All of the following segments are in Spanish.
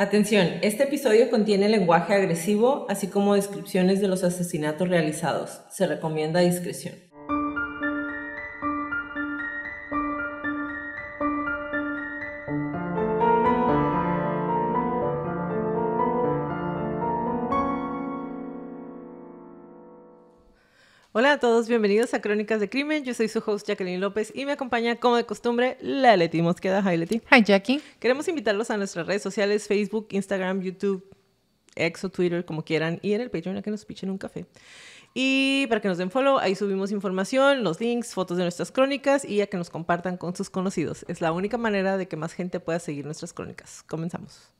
Atención, este episodio contiene lenguaje agresivo, así como descripciones de los asesinatos realizados. Se recomienda discreción. Hola a todos, bienvenidos a Crónicas de Crimen. Yo soy su host Jacqueline López y me acompaña, como de costumbre, la Leti Mosqueda. Hi, Leti. Hi, Jackie. Queremos invitarlos a nuestras redes sociales: Facebook, Instagram, YouTube, X o Twitter, como quieran, y en el Patreon a que nos pichen un café. Y para que nos den follow, ahí subimos información, los links, fotos de nuestras crónicas y a que nos compartan con sus conocidos. Es la única manera de que más gente pueda seguir nuestras crónicas. Comenzamos.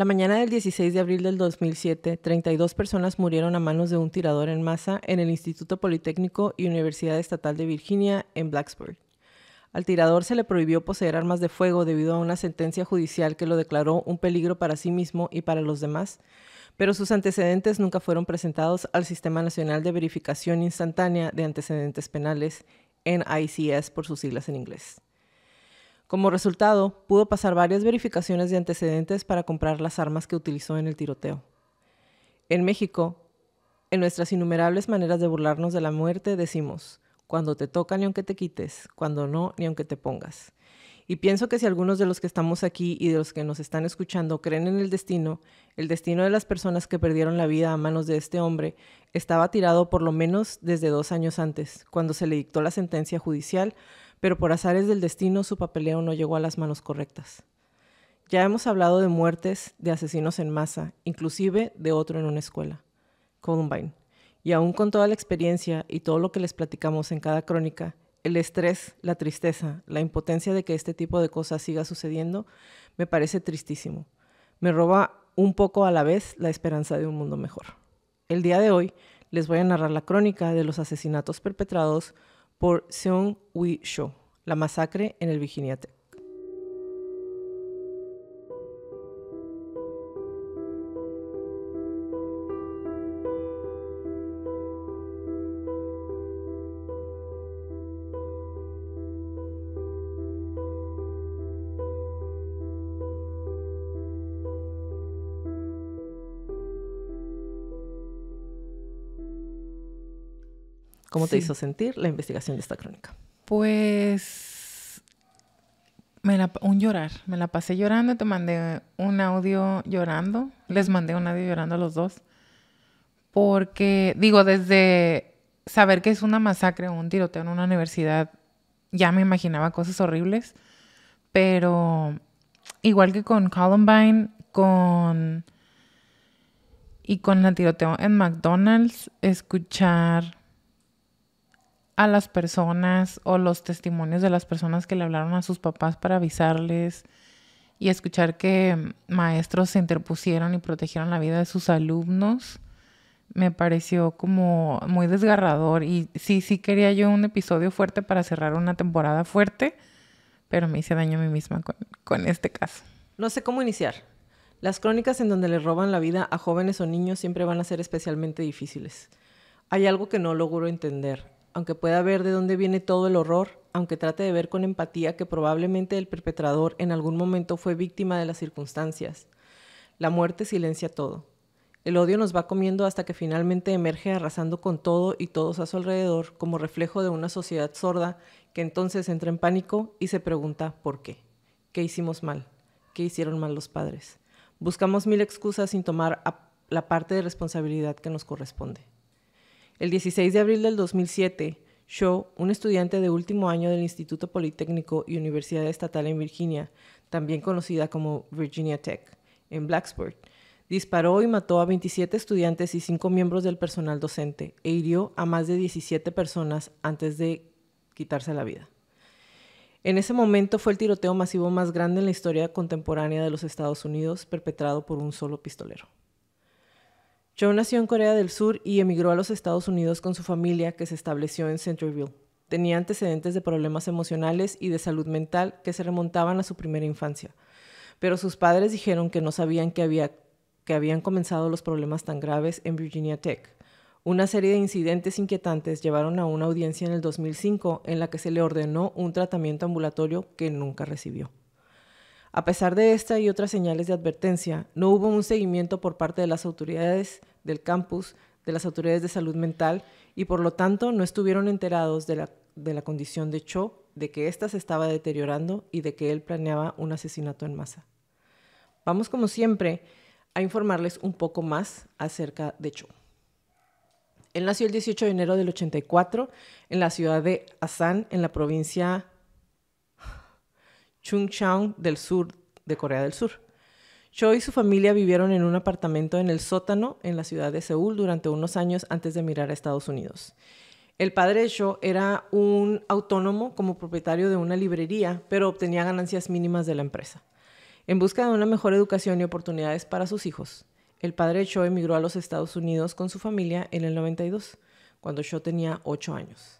La mañana del 16 de abril del 2007, 32 personas murieron a manos de un tirador en masa en el Instituto Politécnico y Universidad Estatal de Virginia en Blacksburg. Al tirador se le prohibió poseer armas de fuego debido a una sentencia judicial que lo declaró un peligro para sí mismo y para los demás, pero sus antecedentes nunca fueron presentados al Sistema Nacional de Verificación Instantánea de Antecedentes Penales, NICS por sus siglas en inglés. Como resultado, pudo pasar varias verificaciones de antecedentes para comprar las armas que utilizó en el tiroteo. En México, en nuestras innumerables maneras de burlarnos de la muerte, decimos, cuando te toca ni aunque te quites, cuando no ni aunque te pongas. Y pienso que si algunos de los que estamos aquí y de los que nos están escuchando creen en el destino, el destino de las personas que perdieron la vida a manos de este hombre estaba tirado por lo menos desde dos años antes, cuando se le dictó la sentencia judicial pero por azares del destino su papeleo no llegó a las manos correctas. Ya hemos hablado de muertes, de asesinos en masa, inclusive de otro en una escuela, Columbine. Y aún con toda la experiencia y todo lo que les platicamos en cada crónica, el estrés, la tristeza, la impotencia de que este tipo de cosas siga sucediendo, me parece tristísimo. Me roba un poco a la vez la esperanza de un mundo mejor. El día de hoy les voy a narrar la crónica de los asesinatos perpetrados por Seung hui Cho, La masacre en el Virginia Tech. ¿Cómo te hizo sentir la investigación de esta crónica? Pues me un llorar, me la pasé llorando, te mandé un audio llorando, les mandé un audio llorando a los dos, porque digo, desde saber que es una masacre o un tiroteo en una universidad, ya me imaginaba cosas horribles, pero igual que con Columbine, con... Y con la tiroteo en McDonald's, escuchar a las personas o los testimonios de las personas que le hablaron a sus papás para avisarles y escuchar que maestros se interpusieron y protegieron la vida de sus alumnos me pareció como muy desgarrador y sí, sí quería yo un episodio fuerte para cerrar una temporada fuerte, pero me hice daño a mí misma con, este caso. No sé cómo iniciar. Las crónicas en donde le roban la vida a jóvenes o niños siempre van a ser especialmente difíciles. Hay algo que no logro entender aunque pueda ver de dónde viene todo el horror, aunque trate de ver con empatía que probablemente el perpetrador en algún momento fue víctima de las circunstancias. La muerte silencia todo. El odio nos va comiendo hasta que finalmente emerge arrasando con todo y todos a su alrededor como reflejo de una sociedad sorda que entonces entra en pánico y se pregunta ¿por qué? ¿Qué hicimos mal? ¿Qué hicieron mal los padres? Buscamos mil excusas sin tomar la parte de responsabilidad que nos corresponde. El 16 de abril del 2007, Shaw, un estudiante de último año del Instituto Politécnico y Universidad Estatal en Virginia, también conocida como Virginia Tech, en Blacksburg, disparó y mató a 27 estudiantes y 5 miembros del personal docente e hirió a más de 17 personas antes de quitarse la vida. En ese momento fue el tiroteo masivo más grande en la historia contemporánea de los Estados Unidos perpetrado por un solo pistolero. Joe nació en Corea del Sur y emigró a los Estados Unidos con su familia que se estableció en Centerville. Tenía antecedentes de problemas emocionales y de salud mental que se remontaban a su primera infancia, pero sus padres dijeron que no sabían que, había, que habían comenzado los problemas tan graves en Virginia Tech. Una serie de incidentes inquietantes llevaron a una audiencia en el 2005 en la que se le ordenó un tratamiento ambulatorio que nunca recibió. A pesar de esta y otras señales de advertencia, no hubo un seguimiento por parte de las autoridades del campus, de las autoridades de salud mental y por lo tanto no estuvieron enterados de la, condición de Cho, de que ésta se estaba deteriorando y de que él planeaba un asesinato en masa. Vamos como siempre a informarles un poco más acerca de Cho. Él nació el 18 de enero del 84 en la ciudad de Asán, en la provincia Chungcheong del sur de Corea del Sur. Cho y su familia vivieron en un apartamento en el sótano en la ciudad de Seúl durante unos años antes de mirar a Estados Unidos. El padre de Cho era un autónomo como propietario de una librería, pero obtenía ganancias mínimas de la empresa. En busca de una mejor educación y oportunidades para sus hijos, el padre de Cho emigró a los Estados Unidos con su familia en el 92, cuando Cho tenía 8 años.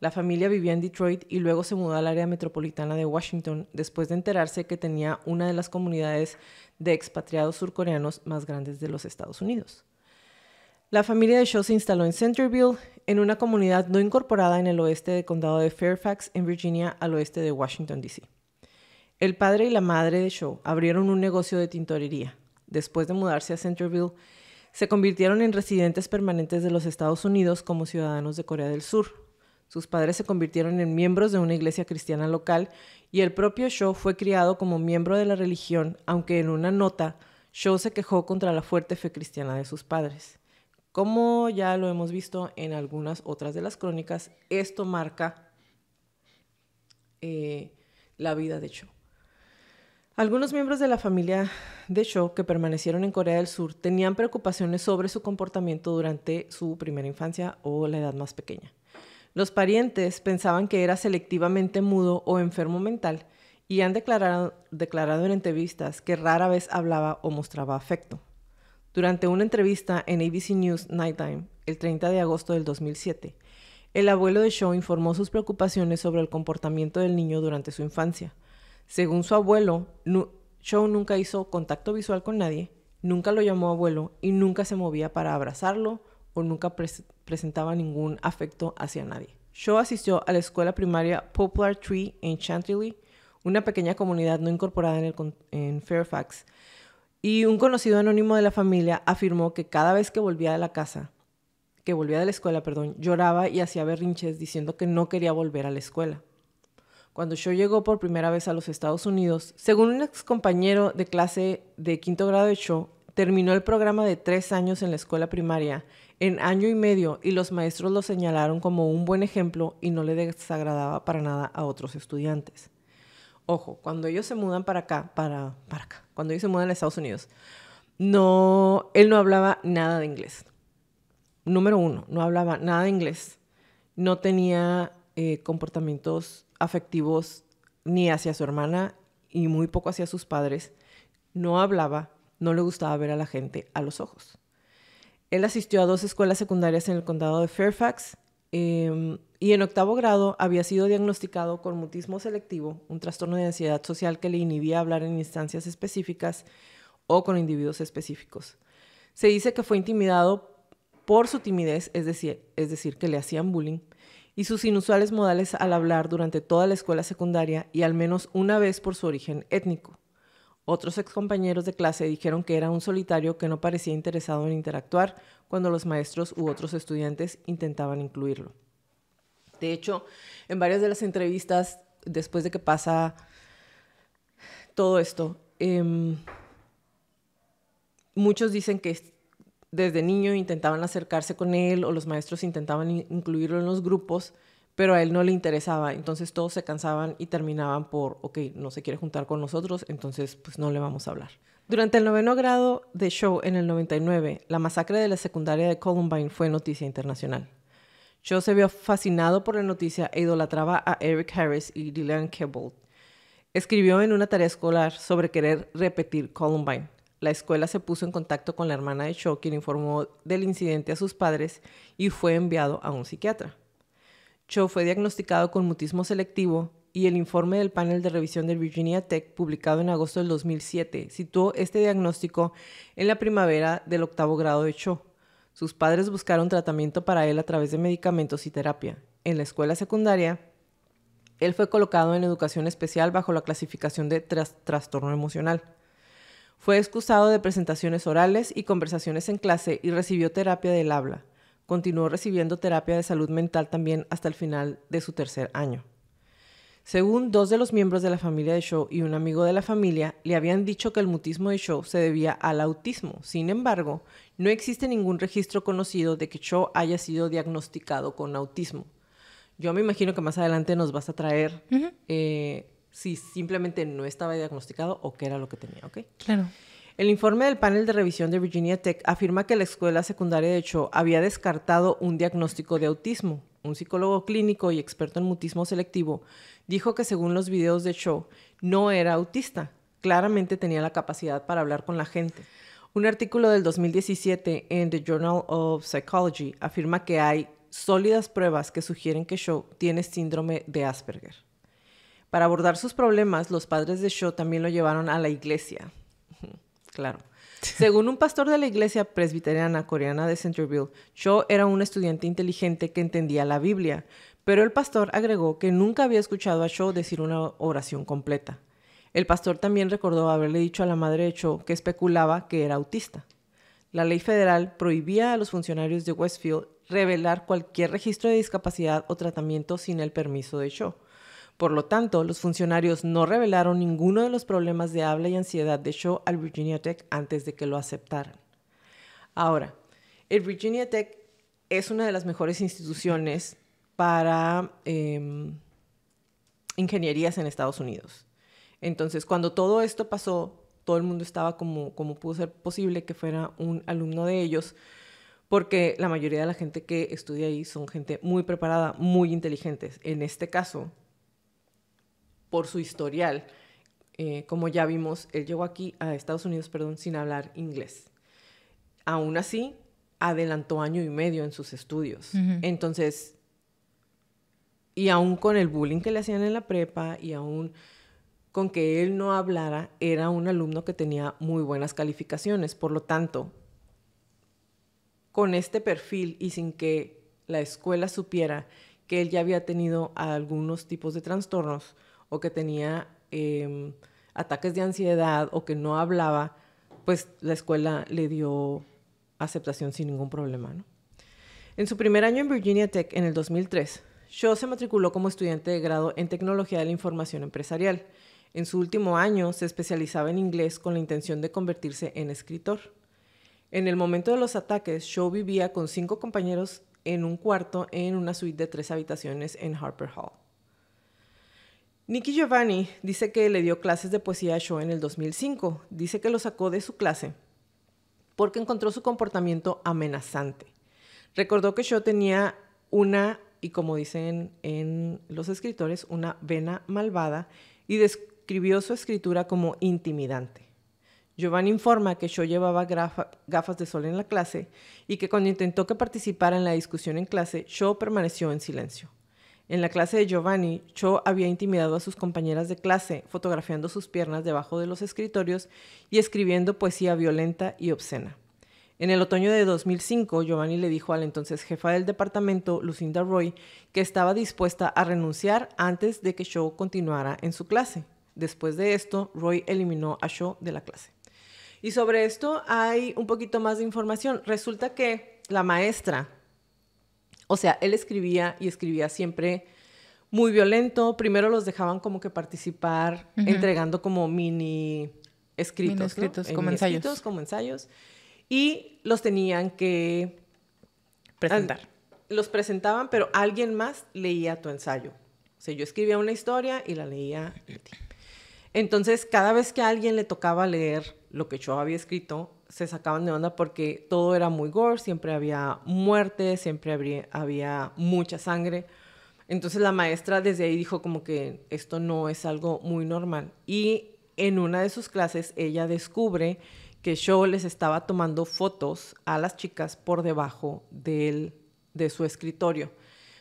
La familia vivía en Detroit y luego se mudó al área metropolitana de Washington después de enterarse que tenía una de las comunidades de expatriados surcoreanos más grandes de los Estados Unidos. La familia de Shaw se instaló en Centerville, en una comunidad no incorporada en el oeste del condado de Fairfax, en Virginia, al oeste de Washington, D.C. El padre y la madre de Shaw abrieron un negocio de tintorería. Después de mudarse a Centerville, se convirtieron en residentes permanentes de los Estados Unidos como ciudadanos de Corea del Sur, sus padres se convirtieron en miembros de una iglesia cristiana local y el propio Shaw fue criado como miembro de la religión, aunque en una nota Shaw se quejó contra la fuerte fe cristiana de sus padres. Como ya lo hemos visto en algunas otras de las crónicas, esto marca eh, la vida de Cho. Algunos miembros de la familia de Show que permanecieron en Corea del Sur tenían preocupaciones sobre su comportamiento durante su primera infancia o la edad más pequeña. Los parientes pensaban que era selectivamente mudo o enfermo mental y han declarado, en entrevistas que rara vez hablaba o mostraba afecto. Durante una entrevista en ABC News Nighttime, el 30 de agosto del 2007, el abuelo de Shaw informó sus preocupaciones sobre el comportamiento del niño durante su infancia. Según su abuelo, Shaw nunca hizo contacto visual con nadie, nunca lo llamó abuelo y nunca se movía para abrazarlo, o nunca presentaba ningún afecto hacia nadie. Shaw asistió a la escuela primaria Poplar Tree en Chantilly, una pequeña comunidad no incorporada en, Fairfax, y un conocido anónimo de la familia afirmó que cada vez que volvía de la casa, que volvía de la escuela, perdón, lloraba y hacía berrinches diciendo que no quería volver a la escuela. Cuando Shaw llegó por primera vez a los Estados Unidos, según un ex compañero de clase de quinto grado de Shaw, terminó el programa de tres años en la escuela primaria en año y medio y los maestros lo señalaron como un buen ejemplo y no le desagradaba para nada a otros estudiantes. Ojo, cuando ellos se mudan para acá, para, para acá, cuando ellos se mudan a Estados Unidos, no, él no hablaba nada de inglés. Número uno, no hablaba nada de inglés. No tenía eh, comportamientos afectivos ni hacia su hermana y muy poco hacia sus padres. No hablaba, no le gustaba ver a la gente a los ojos. Él asistió a dos escuelas secundarias en el condado de Fairfax em, y en octavo grado había sido diagnosticado con mutismo selectivo, un trastorno de ansiedad social que le inhibía hablar en instancias específicas o con individuos específicos. Se dice que fue intimidado por su timidez, es decir, es decir, que le hacían bullying, y sus inusuales modales al hablar durante toda la escuela secundaria y al menos una vez por su origen étnico. Otros excompañeros de clase dijeron que era un solitario que no parecía interesado en interactuar cuando los maestros u otros estudiantes intentaban incluirlo. De hecho, en varias de las entrevistas, después de que pasa todo esto, em, muchos dicen que desde niño intentaban acercarse con él o los maestros intentaban incluirlo en los grupos pero a él no le interesaba. Entonces todos se cansaban y terminaban por, ok, no se quiere juntar con nosotros, entonces pues no le vamos a hablar. Durante el noveno grado de show en el 99, la masacre de la secundaria de Columbine fue noticia internacional. yo se vio fascinado por la noticia e idolatraba a Eric Harris y Dylan Kebold. Escribió en una tarea escolar sobre querer repetir Columbine. La escuela se puso en contacto con la hermana de Show, quien informó del incidente a sus padres y fue enviado a un psiquiatra. Cho fue diagnosticado con mutismo selectivo y el informe del panel de revisión de Virginia Tech publicado en agosto del 2007 situó este diagnóstico en la primavera del octavo grado de Cho. Sus padres buscaron tratamiento para él a través de medicamentos y terapia. En la escuela secundaria, él fue colocado en educación especial bajo la clasificación de trastorno emocional. Fue excusado de presentaciones orales y conversaciones en clase y recibió terapia del habla continuó recibiendo terapia de salud mental también hasta el final de su tercer año. Según dos de los miembros de la familia de Shaw y un amigo de la familia, le habían dicho que el mutismo de Shaw se debía al autismo. Sin embargo, no existe ningún registro conocido de que Shaw haya sido diagnosticado con autismo. Yo me imagino que más adelante nos vas a traer eh, si simplemente no estaba diagnosticado o qué era lo que tenía, ¿ok? Claro. El informe del panel de revisión de Virginia Tech afirma que la escuela secundaria de Cho había descartado un diagnóstico de autismo. Un psicólogo clínico y experto en mutismo selectivo dijo que según los videos de Cho, no era autista. Claramente tenía la capacidad para hablar con la gente. Un artículo del 2017 en The Journal of Psychology afirma que hay sólidas pruebas que sugieren que Cho tiene síndrome de Asperger. Para abordar sus problemas, los padres de Cho también lo llevaron a la iglesia, Claro. Según un pastor de la iglesia presbiteriana coreana de Centerville, Cho era un estudiante inteligente que entendía la Biblia, pero el pastor agregó que nunca había escuchado a Cho decir una oración completa. El pastor también recordó haberle dicho a la madre de Cho que especulaba que era autista. La ley federal prohibía a los funcionarios de Westfield revelar cualquier registro de discapacidad o tratamiento sin el permiso de Cho. Por lo tanto, los funcionarios no revelaron ninguno de los problemas de habla y ansiedad de show al Virginia Tech antes de que lo aceptaran. Ahora, el Virginia Tech es una de las mejores instituciones para em, ingenierías en Estados Unidos. Entonces, cuando todo esto pasó, todo el mundo estaba como, como pudo ser posible que fuera un alumno de ellos, porque la mayoría de la gente que estudia ahí son gente muy preparada, muy inteligentes. En este caso, por su historial. Eh, como ya vimos, él llegó aquí a Estados Unidos perdón, sin hablar inglés. Aún así, adelantó año y medio en sus estudios. Entonces, y aún con el bullying que le hacían en la prepa y aún con que él no hablara, era un alumno que tenía muy buenas calificaciones. Por lo tanto, con este perfil y sin que la escuela supiera que él ya había tenido algunos tipos de trastornos, o que tenía em, ataques de ansiedad o que no hablaba, pues la escuela le dio aceptación sin ningún problema. En su primer año en Virginia Tech, en el 2003, Shaw se matriculó como estudiante de grado en Tecnología de la Información Empresarial. En su último año se especializaba en inglés con la intención de convertirse en escritor. En el momento de los ataques, Shaw vivía con cinco compañeros en un cuarto en una suite de tres habitaciones en Harper Hall. Nicky Giovanni dice que le dio clases de poesía a Shaw en el 2005. Dice que lo sacó de su clase porque encontró su comportamiento amenazante. Recordó que Shaw tenía una, y como dicen en los escritores, una vena malvada y describió su escritura como intimidante. Giovanni informa que Shaw llevaba gafas de sol en la clase y que cuando intentó que participara en la discusión en clase, Shaw permaneció en silencio. En la clase de Giovanni, Cho había intimidado a sus compañeras de clase, fotografiando sus piernas debajo de los escritorios y escribiendo poesía violenta y obscena. En el otoño de 2005, Giovanni le dijo al entonces jefa del departamento, Lucinda Roy, que estaba dispuesta a renunciar antes de que Cho continuara en su clase. Después de esto, Roy eliminó a Cho de la clase. Y sobre esto hay un poquito más de información. Resulta que la maestra o sea, él escribía y escribía siempre muy violento. Primero los dejaban como que participar entregando como mini escritos. Mini escritos como ensayos. Escritos, como ensayos. Y los tenían que... Presentar. Los presentaban, pero alguien más leía tu ensayo. O sea, yo escribía una historia y la leía. Entonces, cada vez que a alguien le tocaba leer lo que yo había escrito, se sacaban de onda porque todo era muy gore, siempre había muerte, siempre había, había mucha sangre. Entonces la maestra desde ahí dijo como que esto no es algo muy normal. Y en una de sus clases ella descubre que yo les estaba tomando fotos a las chicas por debajo de su escritorio.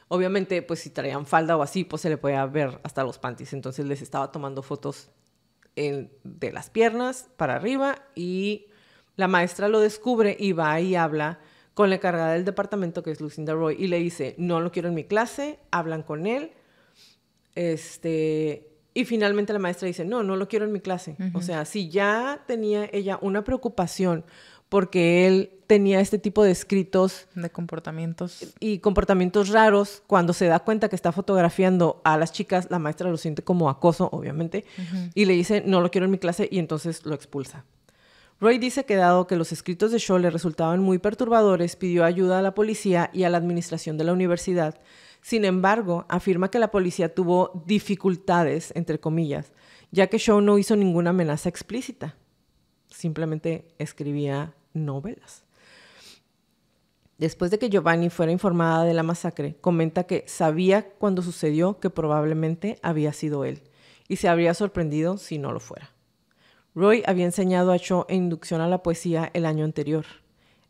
Obviamente, pues si traían falda o así, pues se le podía ver hasta los panties. Entonces les estaba tomando fotos de las piernas para arriba y la maestra lo descubre y va y habla con la encargada del departamento, que es Lucinda Roy, y le dice, no lo quiero en mi clase, hablan con él. Este, y finalmente la maestra dice, no, no lo quiero en mi clase. O sea, si ya tenía ella una preocupación porque él tenía este tipo de escritos. De comportamientos. Y comportamientos raros. Cuando se da cuenta que está fotografiando a las chicas, la maestra lo siente como acoso, obviamente, y le dice, no lo quiero en mi clase, y entonces lo expulsa. Roy dice que dado que los escritos de Shaw le resultaban muy perturbadores, pidió ayuda a la policía y a la administración de la universidad. Sin embargo, afirma que la policía tuvo dificultades, entre comillas, ya que Shaw no hizo ninguna amenaza explícita. Simplemente escribía novelas. Después de que Giovanni fuera informada de la masacre, comenta que sabía cuando sucedió que probablemente había sido él y se habría sorprendido si no lo fuera. Roy había enseñado a Cho e inducción a la poesía el año anterior.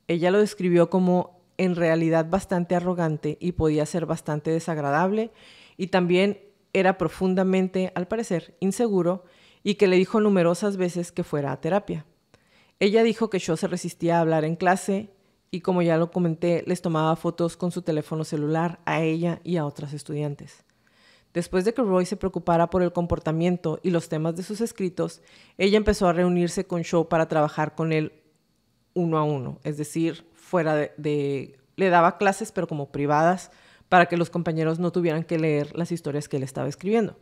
Ella lo describió como en realidad bastante arrogante y podía ser bastante desagradable y también era profundamente, al parecer, inseguro y que le dijo numerosas veces que fuera a terapia. Ella dijo que Cho se resistía a hablar en clase y como ya lo comenté, les tomaba fotos con su teléfono celular a ella y a otras estudiantes. Después de que Roy se preocupara por el comportamiento y los temas de sus escritos, ella empezó a reunirse con Shaw para trabajar con él uno a uno, es decir, fuera de, le daba clases pero como privadas para que los compañeros no tuvieran que leer las historias que él estaba escribiendo.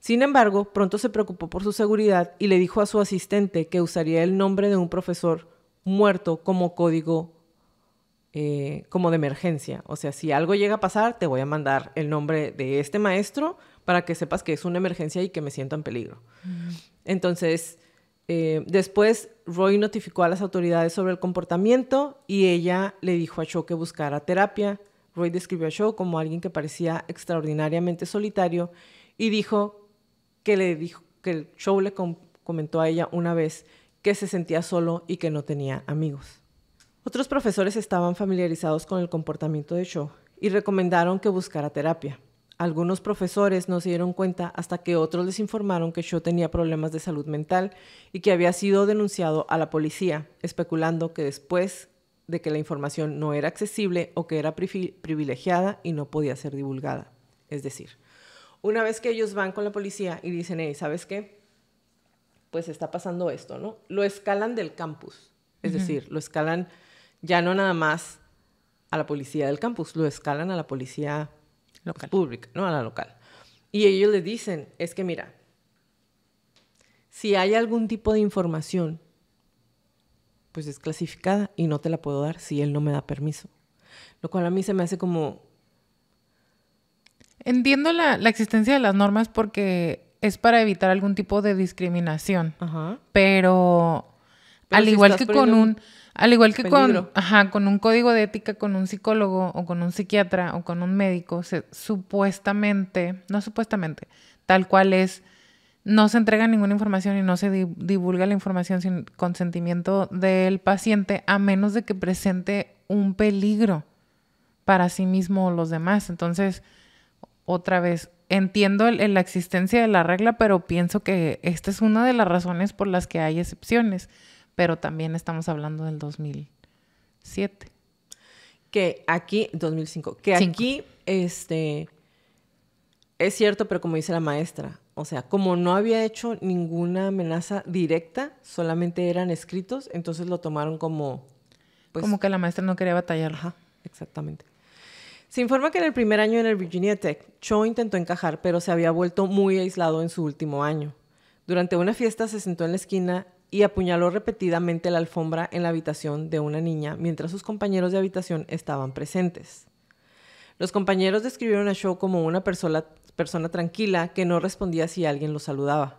Sin embargo, pronto se preocupó por su seguridad y le dijo a su asistente que usaría el nombre de un profesor muerto como código eh, como de emergencia. O sea, si algo llega a pasar, te voy a mandar el nombre de este maestro para que sepas que es una emergencia y que me siento en peligro. Mm. Entonces, eh, después Roy notificó a las autoridades sobre el comportamiento y ella le dijo a Cho que buscara terapia. Roy describió a Cho como alguien que parecía extraordinariamente solitario y dijo que le dijo que Cho le comentó a ella una vez que se sentía solo y que no tenía amigos. Otros profesores estaban familiarizados con el comportamiento de Cho y recomendaron que buscara terapia. Algunos profesores no se dieron cuenta hasta que otros les informaron que Cho tenía problemas de salud mental y que había sido denunciado a la policía, especulando que después de que la información no era accesible o que era privilegiada y no podía ser divulgada. Es decir, una vez que ellos van con la policía y dicen, hey, ¿sabes qué? Pues está pasando esto, ¿no? Lo escalan del campus, es decir, lo escalan ya no nada más a la policía del campus, lo escalan a la policía pues, local. pública, no a la local. Y ellos le dicen, es que mira, si hay algún tipo de información, pues es clasificada y no te la puedo dar si él no me da permiso. Lo cual a mí se me hace como... Entiendo la, la existencia de las normas porque es para evitar algún tipo de discriminación, Ajá. pero al igual que con un al igual que con ajá, con un código de ética con un psicólogo o con un psiquiatra o con un médico, supuestamente, no supuestamente, tal cual es no se entrega ninguna información y no se divulga la información sin consentimiento del paciente a menos de que presente un peligro para sí mismo o los demás. Entonces, otra vez, entiendo la existencia de la regla, pero pienso que esta es una de las razones por las que hay excepciones pero también estamos hablando del 2007. Que aquí, 2005, que aquí, este, es cierto, pero como dice la maestra, o sea, como no había hecho ninguna amenaza directa, solamente eran escritos, entonces lo tomaron como... Pues, como que la maestra no quería batallar. Ajá, exactamente. Se informa que en el primer año en el Virginia Tech, Cho intentó encajar, pero se había vuelto muy aislado en su último año. Durante una fiesta se sentó en la esquina y apuñaló repetidamente la alfombra en la habitación de una niña mientras sus compañeros de habitación estaban presentes. Los compañeros describieron a Shaw como una persona, tranquila que no respondía si alguien lo saludaba.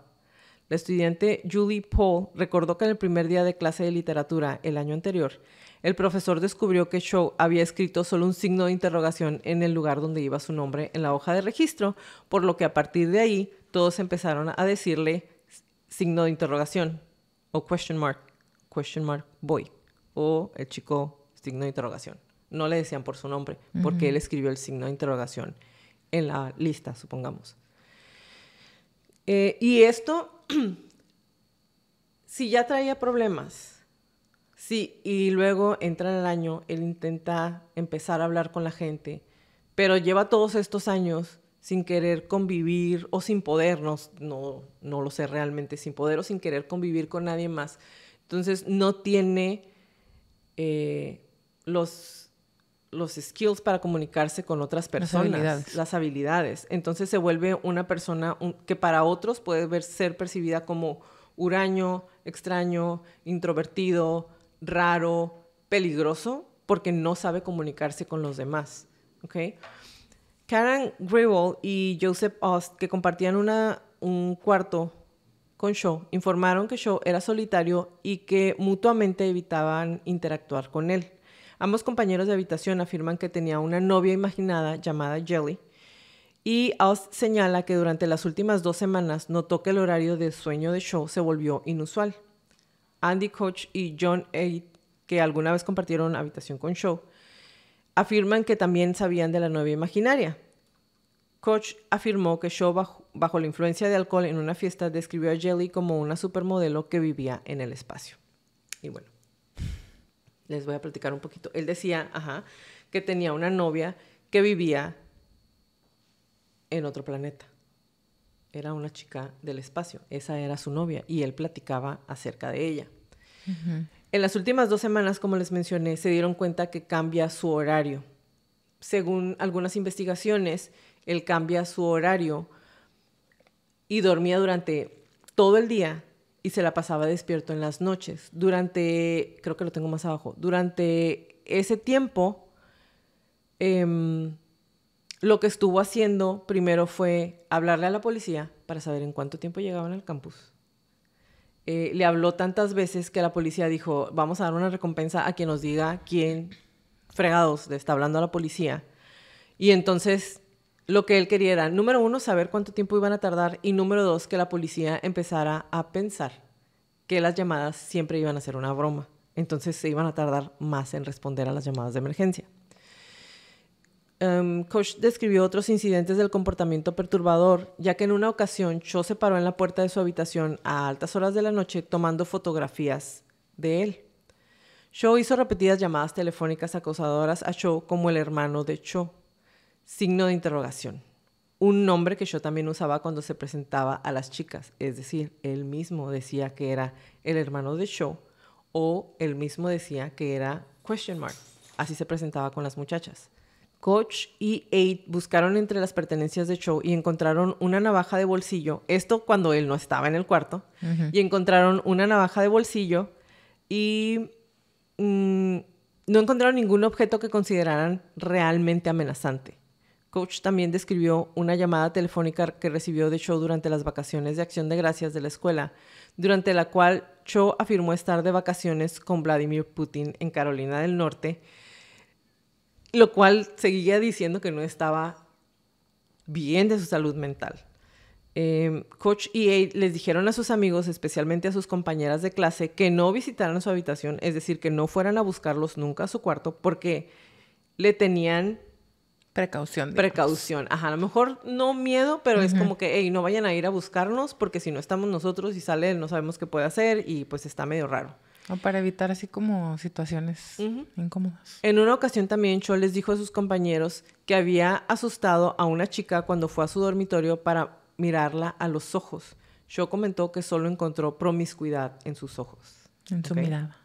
La estudiante Julie Paul recordó que en el primer día de clase de literatura el año anterior, el profesor descubrió que Shaw había escrito solo un signo de interrogación en el lugar donde iba su nombre en la hoja de registro, por lo que a partir de ahí todos empezaron a decirle signo de interrogación o question mark, question mark boy o el chico signo de interrogación. No le decían por su nombre porque él escribió el signo de interrogación en la lista, supongamos. Eh, y esto, si ya traía problemas, Sí, y luego entra en el año, él intenta empezar a hablar con la gente, pero lleva todos estos años sin querer convivir o sin poder, no, no, lo sé realmente, sin poder o sin querer convivir con nadie más. Entonces no tiene eh, los, los skills para comunicarse con otras personas, las habilidades. Entonces se vuelve una persona que para otros puede ver, ser percibida como huraño, extraño, introvertido, raro, peligroso, porque no sabe comunicarse con los demás. ¿okay? Karen Gribble y Joseph Ost, que compartían un cuarto con Show, informaron que Shaw era solitario y que mutuamente evitaban interactuar con él. Ambos compañeros de habitación afirman que tenía una novia imaginada llamada Jelly, y Ost señala que durante las últimas dos semanas notó que el horario de sueño de Show se volvió inusual. Andy Koch y John Aid, que alguna vez compartieron habitación con Show, afirman que también sabían de la novia imaginaria. Koch afirmó que Shaw, bajo, la influencia de alcohol en una fiesta, describió a Jelly como una supermodelo que vivía en el espacio. Y bueno, les voy a platicar un poquito. Él decía, ajá, que tenía una novia que vivía en otro planeta. Era una chica del espacio, esa era su novia, y él platicaba acerca de ella. Ajá. En las últimas dos semanas, como les mencioné, se dieron cuenta que cambia su horario. Según algunas investigaciones, él cambia su horario y dormía durante todo el día y se la pasaba despierto en las noches. Durante, creo que lo tengo más abajo, durante ese tiempo, em, lo que estuvo haciendo primero fue hablarle a la policía para saber en cuánto tiempo llegaban al campus eh, le habló tantas veces que la policía dijo, vamos a dar una recompensa a quien nos diga quién fregados le está hablando a la policía. Y entonces lo que él quería era, número uno, saber cuánto tiempo iban a tardar y número dos, que la policía empezara a pensar que las llamadas siempre iban a ser una broma. Entonces se iban a tardar más en responder a las llamadas de emergencia. Koch em, describió otros incidentes del comportamiento perturbador, ya que en una ocasión Cho se paró en la puerta de su habitación a altas horas de la noche tomando fotografías de él. Cho hizo repetidas llamadas telefónicas acosadoras a Cho como el hermano de Cho. Signo de interrogación. Un nombre que Cho también usaba cuando se presentaba a las chicas, es decir, él mismo decía que era el hermano de Cho o él mismo decía que era question mark. Así se presentaba con las muchachas. Coach y Aid buscaron entre las pertenencias de Cho y encontraron una navaja de bolsillo, esto cuando él no estaba en el cuarto, y encontraron una navaja de bolsillo y mm, no encontraron ningún objeto que consideraran realmente amenazante. Coach también describió una llamada telefónica que recibió de Cho durante las vacaciones de acción de gracias de la escuela, durante la cual Cho afirmó estar de vacaciones con Vladimir Putin en Carolina del Norte lo cual seguía diciendo que no estaba bien de su salud mental. Em, Coach Coach EA les dijeron a sus amigos, especialmente a sus compañeras de clase, que no visitaran su habitación, es decir, que no fueran a buscarlos nunca a su cuarto porque le tenían Precaución. Precaución. Ajá, a lo mejor no miedo, pero es como que, hey, no vayan a ir a buscarnos porque si no estamos nosotros y sale, no sabemos qué puede hacer y pues está medio raro para evitar así como situaciones incómodas. En una ocasión también Cho les dijo a sus compañeros que había asustado a una chica cuando fue a su dormitorio para mirarla a los ojos. Cho comentó que solo encontró promiscuidad en sus ojos. En su mirada.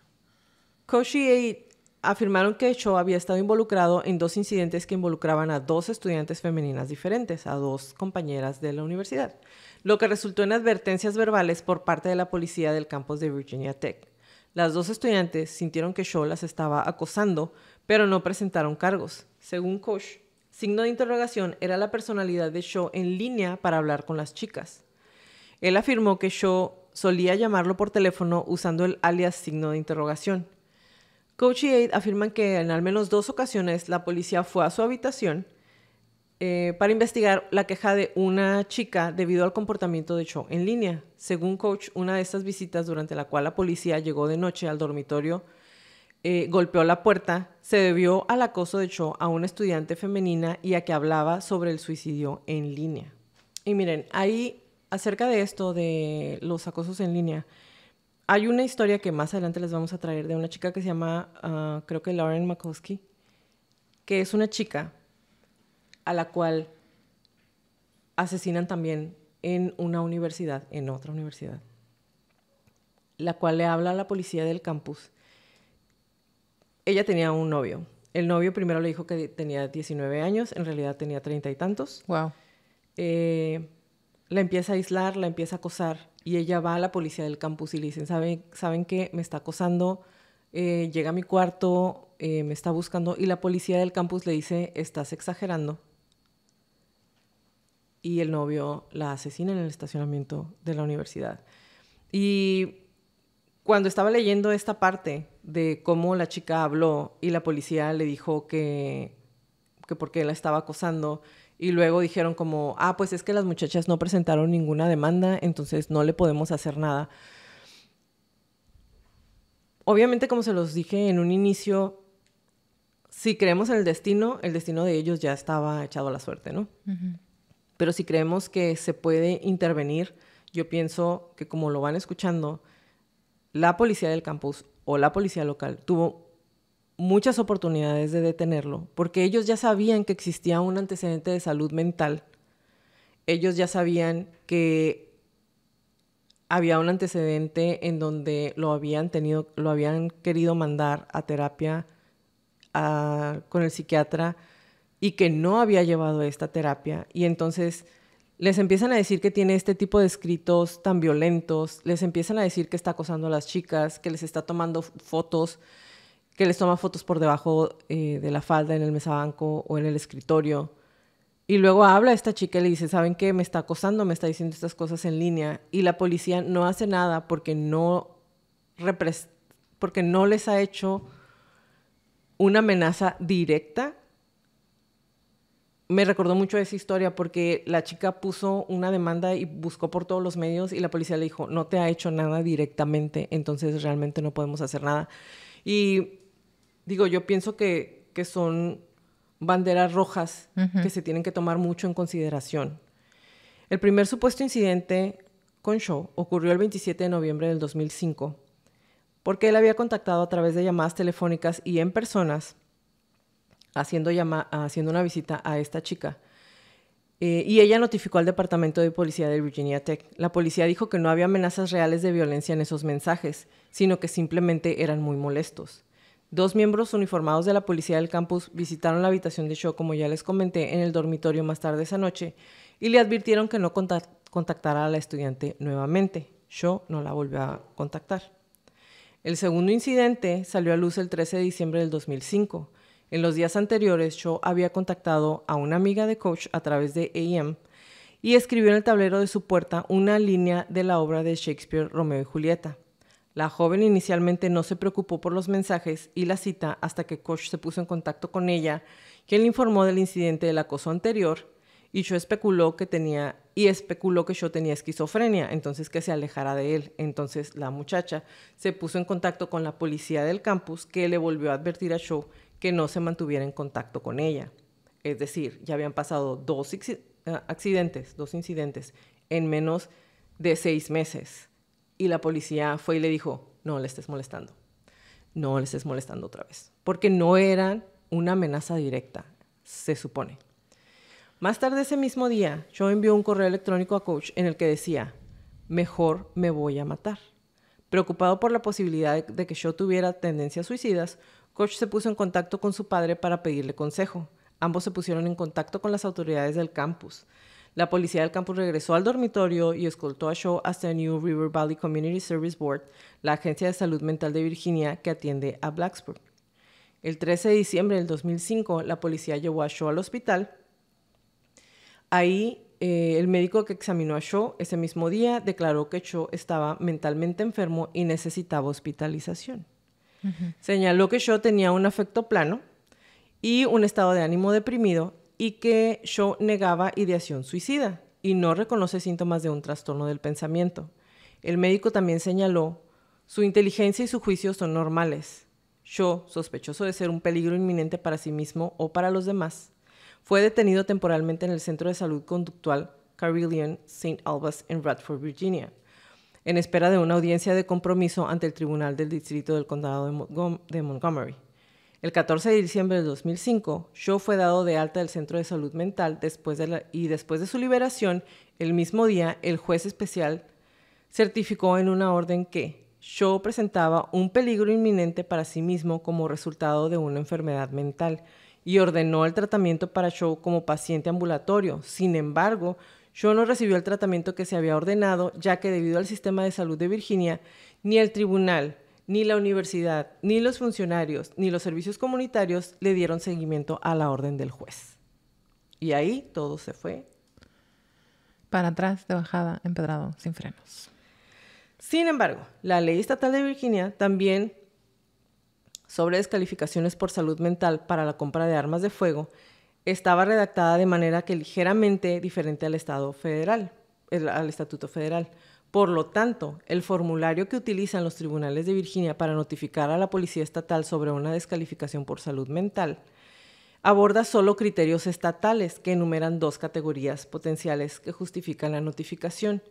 Koshi y afirmaron que Cho había estado involucrado en dos incidentes que involucraban a dos estudiantes femeninas diferentes, a dos compañeras de la universidad, lo que resultó en advertencias verbales por parte de la policía del campus de Virginia Tech. Las dos estudiantes sintieron que Shaw las estaba acosando, pero no presentaron cargos. Según Coach, signo de interrogación era la personalidad de Shaw en línea para hablar con las chicas. Él afirmó que Shaw solía llamarlo por teléfono usando el alias signo de interrogación. Coach y Aid afirman que en al menos dos ocasiones la policía fue a su habitación eh, para investigar la queja de una chica debido al comportamiento de Cho en línea. Según Coach, una de estas visitas durante la cual la policía llegó de noche al dormitorio eh, golpeó la puerta se debió al acoso de Cho a una estudiante femenina y a que hablaba sobre el suicidio en línea. Y miren, ahí acerca de esto, de los acosos en línea, hay una historia que más adelante les vamos a traer de una chica que se llama, ah, creo que Lauren Makowski, que es una chica a la cual asesinan también en una universidad, en otra universidad, la cual le habla a la policía del campus. Ella tenía un novio. El novio primero le dijo que tenía 19 años, en realidad tenía treinta y tantos. Wow. Eh, la empieza a aislar, la empieza a acosar y ella va a la policía del campus y le dicen, ¿saben, ¿saben qué? Me está acosando, eh, llega a mi cuarto, eh, me está buscando y la policía del campus le dice, estás exagerando, y el novio la asesina en el estacionamiento de la universidad. Y cuando estaba leyendo esta parte de cómo la chica habló y la policía le dijo que, que porque la estaba acosando, y luego dijeron como, ah, pues es que las muchachas no presentaron ninguna demanda, entonces no le podemos hacer nada. Obviamente, como se los dije en un inicio, si creemos en el destino, el destino de ellos ya estaba echado a la suerte, ¿no? Pero si creemos que se puede intervenir, yo pienso que como lo van escuchando, la policía del campus o la policía local tuvo muchas oportunidades de detenerlo, porque ellos ya sabían que existía un antecedente de salud mental, ellos ya sabían que había un antecedente en donde lo habían tenido, lo habían querido mandar a terapia con el psiquiatra y que no había llevado esta terapia. Y entonces les empiezan a decir que tiene este tipo de escritos tan violentos, les empiezan a decir que está acosando a las chicas, que les está tomando fotos, que les toma fotos por debajo eh, de la falda en el mesabanco o en el escritorio. Y luego habla esta chica y le dice, ¿saben qué? Me está acosando, me está diciendo estas cosas en línea. Y la policía no hace nada porque no, porque no les ha hecho una amenaza directa me recordó mucho esa historia porque la chica puso una demanda y buscó por todos los medios y la policía le dijo, no te ha hecho nada directamente, entonces realmente no podemos hacer nada. Y digo, yo pienso que, son banderas rojas que se tienen que tomar mucho en consideración. El primer supuesto incidente con Shaw ocurrió el 27 de noviembre del 2005, porque él había contactado a través de llamadas telefónicas y en personas haciendo, una visita a esta chica. Eh, y ella notificó al Departamento de Policía de Virginia Tech. La policía dijo que no había amenazas reales de violencia en esos mensajes, sino que simplemente eran muy molestos. Dos miembros uniformados de la policía del campus visitaron la habitación de Shaw, como ya les comenté, en el dormitorio más tarde esa noche, y le advirtieron que no contactara a la estudiante nuevamente. Shaw no la volvió a contactar. El segundo incidente salió a luz el 13 de diciembre del 2005. En los días anteriores yo había contactado a una amiga de Coach a través de AM y escribió en el tablero de su puerta una línea de la obra de Shakespeare Romeo y Julieta. La joven inicialmente no se preocupó por los mensajes y la cita hasta que Coach se puso en contacto con ella, quien le informó del incidente del acoso anterior y yo especuló que tenía y especuló que yo tenía esquizofrenia, entonces que se alejara de él. Entonces la muchacha se puso en contacto con la policía del campus que le volvió a advertir a Shaw que no se mantuviera en contacto con ella. Es decir, ya habían pasado dos ah, accidentes, dos incidentes en menos de seis meses. Y la policía fue y le dijo, no le estés molestando, no le estés molestando otra vez, porque no eran una amenaza directa, se supone. Más tarde ese mismo día, yo envió un correo electrónico a Coach en el que decía, mejor me voy a matar. Preocupado por la posibilidad de que yo tuviera tendencias suicidas, Koch se puso en contacto con su padre para pedirle consejo. Ambos se pusieron en contacto con las autoridades del campus. La policía del campus regresó al dormitorio y escoltó a Shaw hasta el New River Valley Community Service Board, la agencia de salud mental de Virginia que atiende a Blacksburg. El 13 de diciembre del 2005, la policía llevó a Shaw al hospital. Ahí, eh, el médico que examinó a Shaw ese mismo día declaró que Shaw estaba mentalmente enfermo y necesitaba hospitalización. Señaló que Shaw tenía un afecto plano y un estado de ánimo deprimido y que yo negaba ideación suicida y no reconoce síntomas de un trastorno del pensamiento. El médico también señaló, su inteligencia y su juicio son normales. Shaw, sospechoso de ser un peligro inminente para sí mismo o para los demás, fue detenido temporalmente en el Centro de Salud Conductual Carilion St. Albans en Radford, Virginia, en espera de una audiencia de compromiso ante el Tribunal del Distrito del Condado de Montgomery. El 14 de diciembre de 2005, Shaw fue dado de alta del Centro de Salud Mental después de y después de su liberación, el mismo día, el juez especial certificó en una orden que Shaw presentaba un peligro inminente para sí mismo como resultado de una enfermedad mental y ordenó el tratamiento para Shaw como paciente ambulatorio. Sin embargo, no recibió el tratamiento que se había ordenado, ya que debido al sistema de salud de Virginia, ni el tribunal, ni la universidad, ni los funcionarios, ni los servicios comunitarios le dieron seguimiento a la orden del juez. Y ahí todo se fue. Para atrás, de bajada, empedrado, sin frenos. Sin embargo, la ley estatal de Virginia también sobre descalificaciones por salud mental para la compra de armas de fuego estaba redactada de manera que ligeramente diferente al Estado federal, al Estatuto federal. Por lo tanto, el formulario que utilizan los tribunales de Virginia para notificar a la policía estatal sobre una descalificación por salud mental aborda solo criterios estatales que enumeran dos categorías potenciales que justifican la notificación.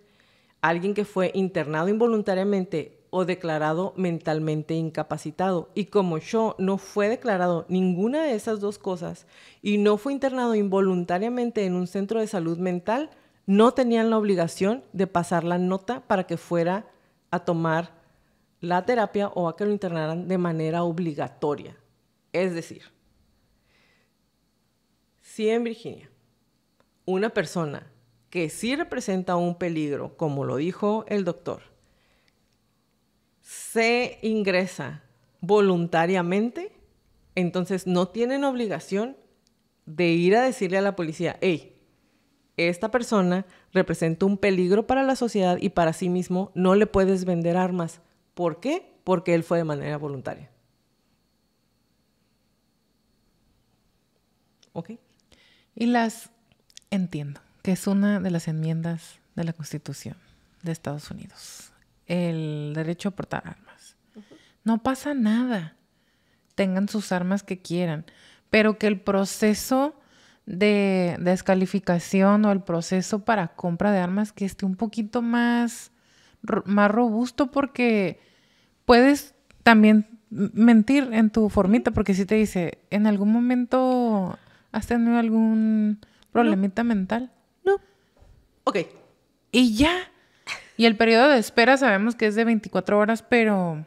Alguien que fue internado involuntariamente o declarado mentalmente incapacitado. Y como yo no fue declarado ninguna de esas dos cosas y no fue internado involuntariamente en un centro de salud mental, no tenían la obligación de pasar la nota para que fuera a tomar la terapia o a que lo internaran de manera obligatoria. Es decir, si en Virginia una persona que sí representa un peligro, como lo dijo el doctor, se ingresa voluntariamente, entonces no tienen obligación de ir a decirle a la policía, hey, esta persona representa un peligro para la sociedad y para sí mismo no le puedes vender armas. ¿Por qué? Porque él fue de manera voluntaria. ¿Ok? Y las entiendo, que es una de las enmiendas de la Constitución de Estados Unidos el derecho a portar armas. No pasa nada. Tengan sus armas que quieran, pero que el proceso de descalificación o el proceso para compra de armas que esté un poquito más, más robusto porque puedes también mentir en tu formita porque si te dice, en algún momento has tenido algún problemita mental. No. Ok. Y ya. Y el periodo de espera sabemos que es de 24 horas, pero...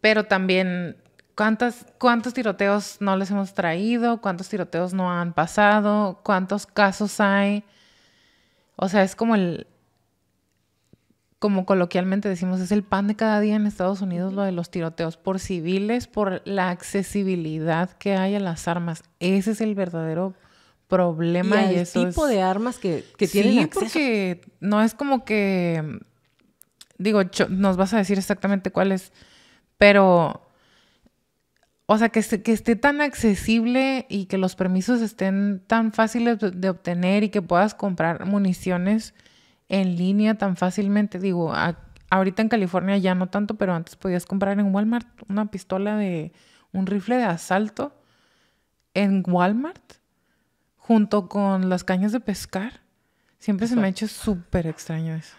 Pero también, ¿cuántas, ¿cuántos tiroteos no les hemos traído? ¿Cuántos tiroteos no han pasado? ¿Cuántos casos hay? O sea, es como el... Como coloquialmente decimos, es el pan de cada día en Estados Unidos lo de los tiroteos por civiles, por la accesibilidad que hay a las armas. Ese es el verdadero problema y, el tipo de armas que, que tienen acceso. porque no es como que digo, nos vas a decir exactamente cuál es, pero o sea, que, que esté tan accesible y que los permisos estén tan fáciles de obtener y que puedas comprar municiones en línea tan fácilmente, digo, ahorita en California ya no tanto, pero antes podías comprar en Walmart una pistola de un rifle de asalto en Walmart junto con las cañas de pescar. Siempre se me ha hecho súper extraño eso.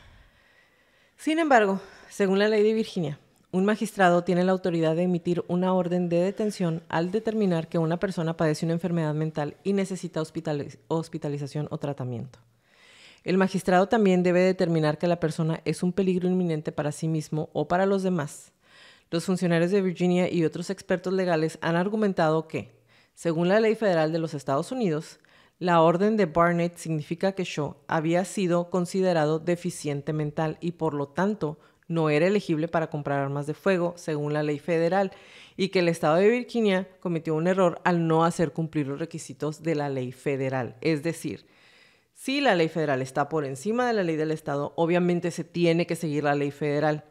Sin embargo, según la ley de Virginia, un magistrado tiene la autoridad de emitir una orden de detención al determinar que una persona padece una enfermedad mental y necesita hospitalización o tratamiento. El magistrado también debe determinar que la persona es un peligro inminente para sí mismo o para los demás. Los funcionarios de Virginia y otros expertos legales han argumentado que, según la ley federal de los Estados Unidos, la orden de Barnett significa que Shaw había sido considerado deficiente mental y por lo tanto no era elegible para comprar armas de fuego según la ley federal y que el estado de Virginia cometió un error al no hacer cumplir los requisitos de la ley federal. Es decir, si la ley federal está por encima de la ley del estado, obviamente se tiene que seguir la ley federal.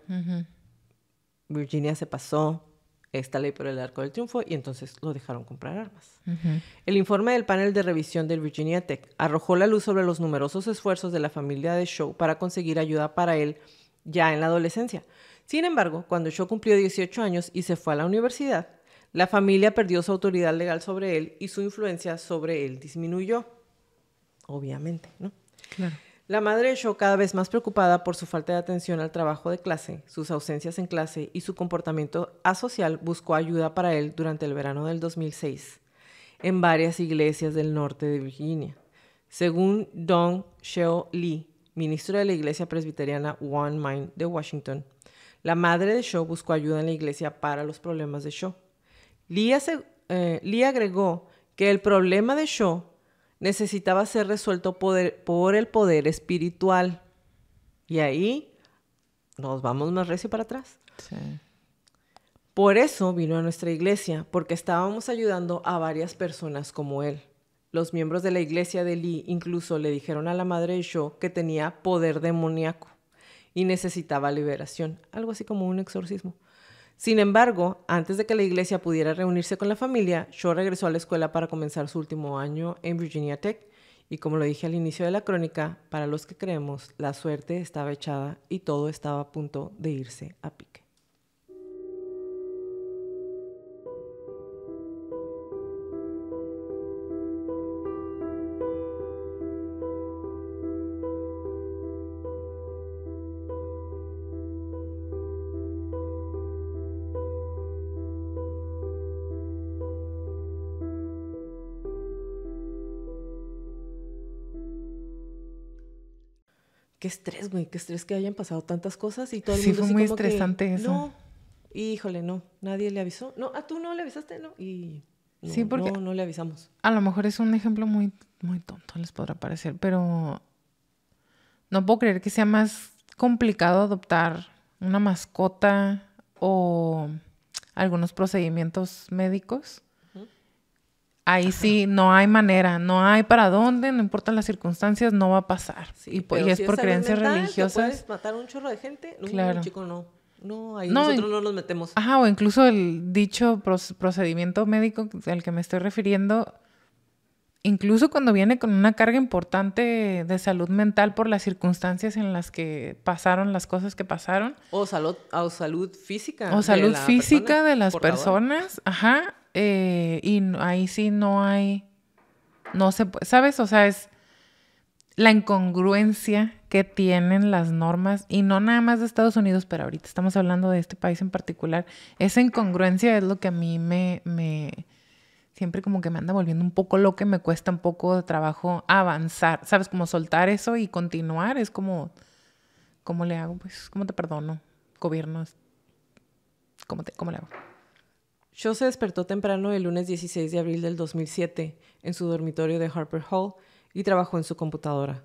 Virginia se pasó, esta ley por el arco del triunfo y entonces lo dejaron comprar armas. El informe del panel de revisión del Virginia Tech arrojó la luz sobre los numerosos esfuerzos de la familia de Shaw para conseguir ayuda para él ya en la adolescencia. Sin embargo, cuando Shaw cumplió 18 años y se fue a la universidad, la familia perdió su autoridad legal sobre él y su influencia sobre él disminuyó, obviamente, ¿no? Claro. La madre de Shaw, cada vez más preocupada por su falta de atención al trabajo de clase, sus ausencias en clase y su comportamiento asocial, buscó ayuda para él durante el verano del 2006 en varias iglesias del norte de Virginia. Según Don Sheo Lee, ministro de la iglesia presbiteriana One Mind de Washington, la madre de Shaw buscó ayuda en la iglesia para los problemas de Shaw. Lee, eh, agregó que el problema de Shaw necesitaba ser resuelto por el poder espiritual. Y ahí nos vamos más recio para atrás. Por eso vino a nuestra iglesia, porque estábamos ayudando a varias personas como él. Los miembros de la iglesia de Lee incluso le dijeron a la madre de Sho que tenía poder demoníaco y necesitaba liberación, algo así como un exorcismo. Sin embargo, antes de que la iglesia pudiera reunirse con la familia, Shaw regresó a la escuela para comenzar su último año en Virginia Tech y como lo dije al inicio de la crónica, para los que creemos, la suerte estaba echada y todo estaba a punto de irse a pique. qué estrés, güey, qué estrés que hayan pasado tantas cosas y todo el sí, mundo. Sí, fue muy estresante eso. No, híjole, no, nadie le avisó. No, a ah, tú no le avisaste, no. Y no, sí, porque no, le avisamos. A lo mejor es un ejemplo muy, muy tonto, les podrá parecer, pero no puedo creer que sea más complicado adoptar una mascota o algunos procedimientos médicos Ahí sí, no hay manera, no hay para dónde, no importan las circunstancias, no va a pasar. y, pues, es por creencias religiosas. Puedes matar un chorro de gente? un chico, no. No, nosotros no los metemos. Ajá, o incluso el dicho procedimiento médico al que me estoy refiriendo, incluso cuando viene con una carga importante de salud mental por las circunstancias en las que pasaron las cosas que pasaron. O salud, o salud física. O salud física de las personas, ajá. Eh, y ahí sí no hay, no se ¿sabes? O sea, es la incongruencia que tienen las normas y no nada más de Estados Unidos, pero ahorita estamos hablando de este país en particular. Esa incongruencia es lo que a mí me, me siempre como que me anda volviendo un poco lo que me cuesta un poco de trabajo avanzar, ¿sabes? Como soltar eso y continuar es como, ¿cómo le hago? Pues, ¿cómo te perdono? Gobierno, ¿cómo, te, cómo le hago? Shaw se despertó temprano el lunes 16 de abril del 2007 en su dormitorio de Harper Hall y trabajó en su computadora.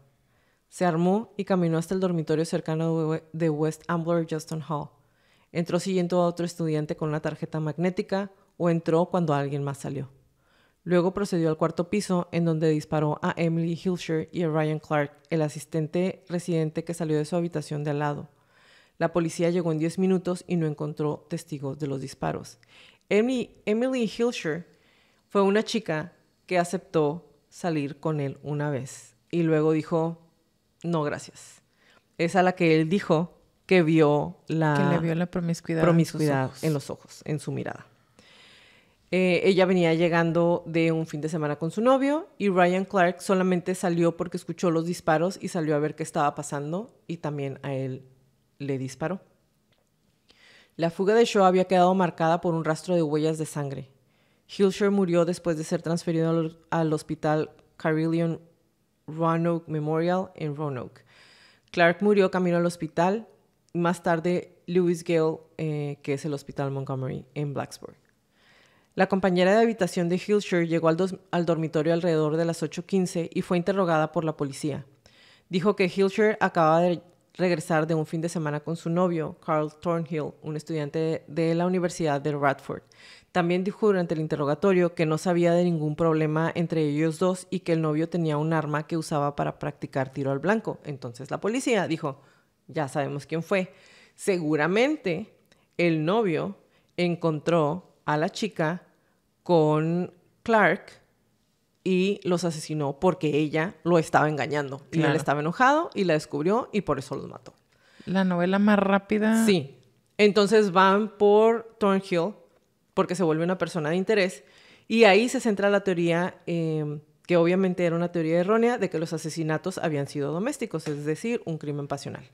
Se armó y caminó hasta el dormitorio cercano de West Ambler Justin Hall. Entró siguiendo a otro estudiante con una tarjeta magnética o entró cuando alguien más salió. Luego procedió al cuarto piso, en donde disparó a Emily Hilscher y a Ryan Clark, el asistente residente que salió de su habitación de al lado. La policía llegó en 10 minutos y no encontró testigos de los disparos. Emily, Emily fue una chica que aceptó salir con él una vez y luego dijo, no, gracias. Es a la que él dijo que vio la, la promiscuidad, en, los ojos, en su mirada. Eh, ella venía llegando de un fin de semana con su novio y Ryan Clark solamente salió porque escuchó los disparos y salió a ver qué estaba pasando y también a él le disparó. La fuga de Shaw había quedado marcada por un rastro de huellas de sangre. Hilscher murió después de ser transferido al, hospital Carillion Roanoke Memorial en Roanoke. Clark murió camino al hospital más tarde Lewis Gale, eh, que es el hospital Montgomery en Blacksburg. La compañera de habitación de Hilscher llegó al, dormitorio alrededor de las 8.15 y fue interrogada por la policía. Dijo que Hilscher acababa de regresar de un fin de semana con su novio, Carl Thornhill, un estudiante de la Universidad de Radford. También dijo durante el interrogatorio que no sabía de ningún problema entre ellos dos y que el novio tenía un arma que usaba para practicar tiro al blanco. Entonces la policía dijo, ya sabemos quién fue. Seguramente el novio encontró a la chica con Clark y los asesinó porque ella lo estaba engañando. Y él estaba enojado y la descubrió y por eso los mató. La novela más rápida. Sí. Entonces van por Thornhill porque se vuelve una persona de interés y ahí se centra la teoría em, que obviamente era una teoría errónea de que los asesinatos habían sido domésticos, es decir, un crimen pasional.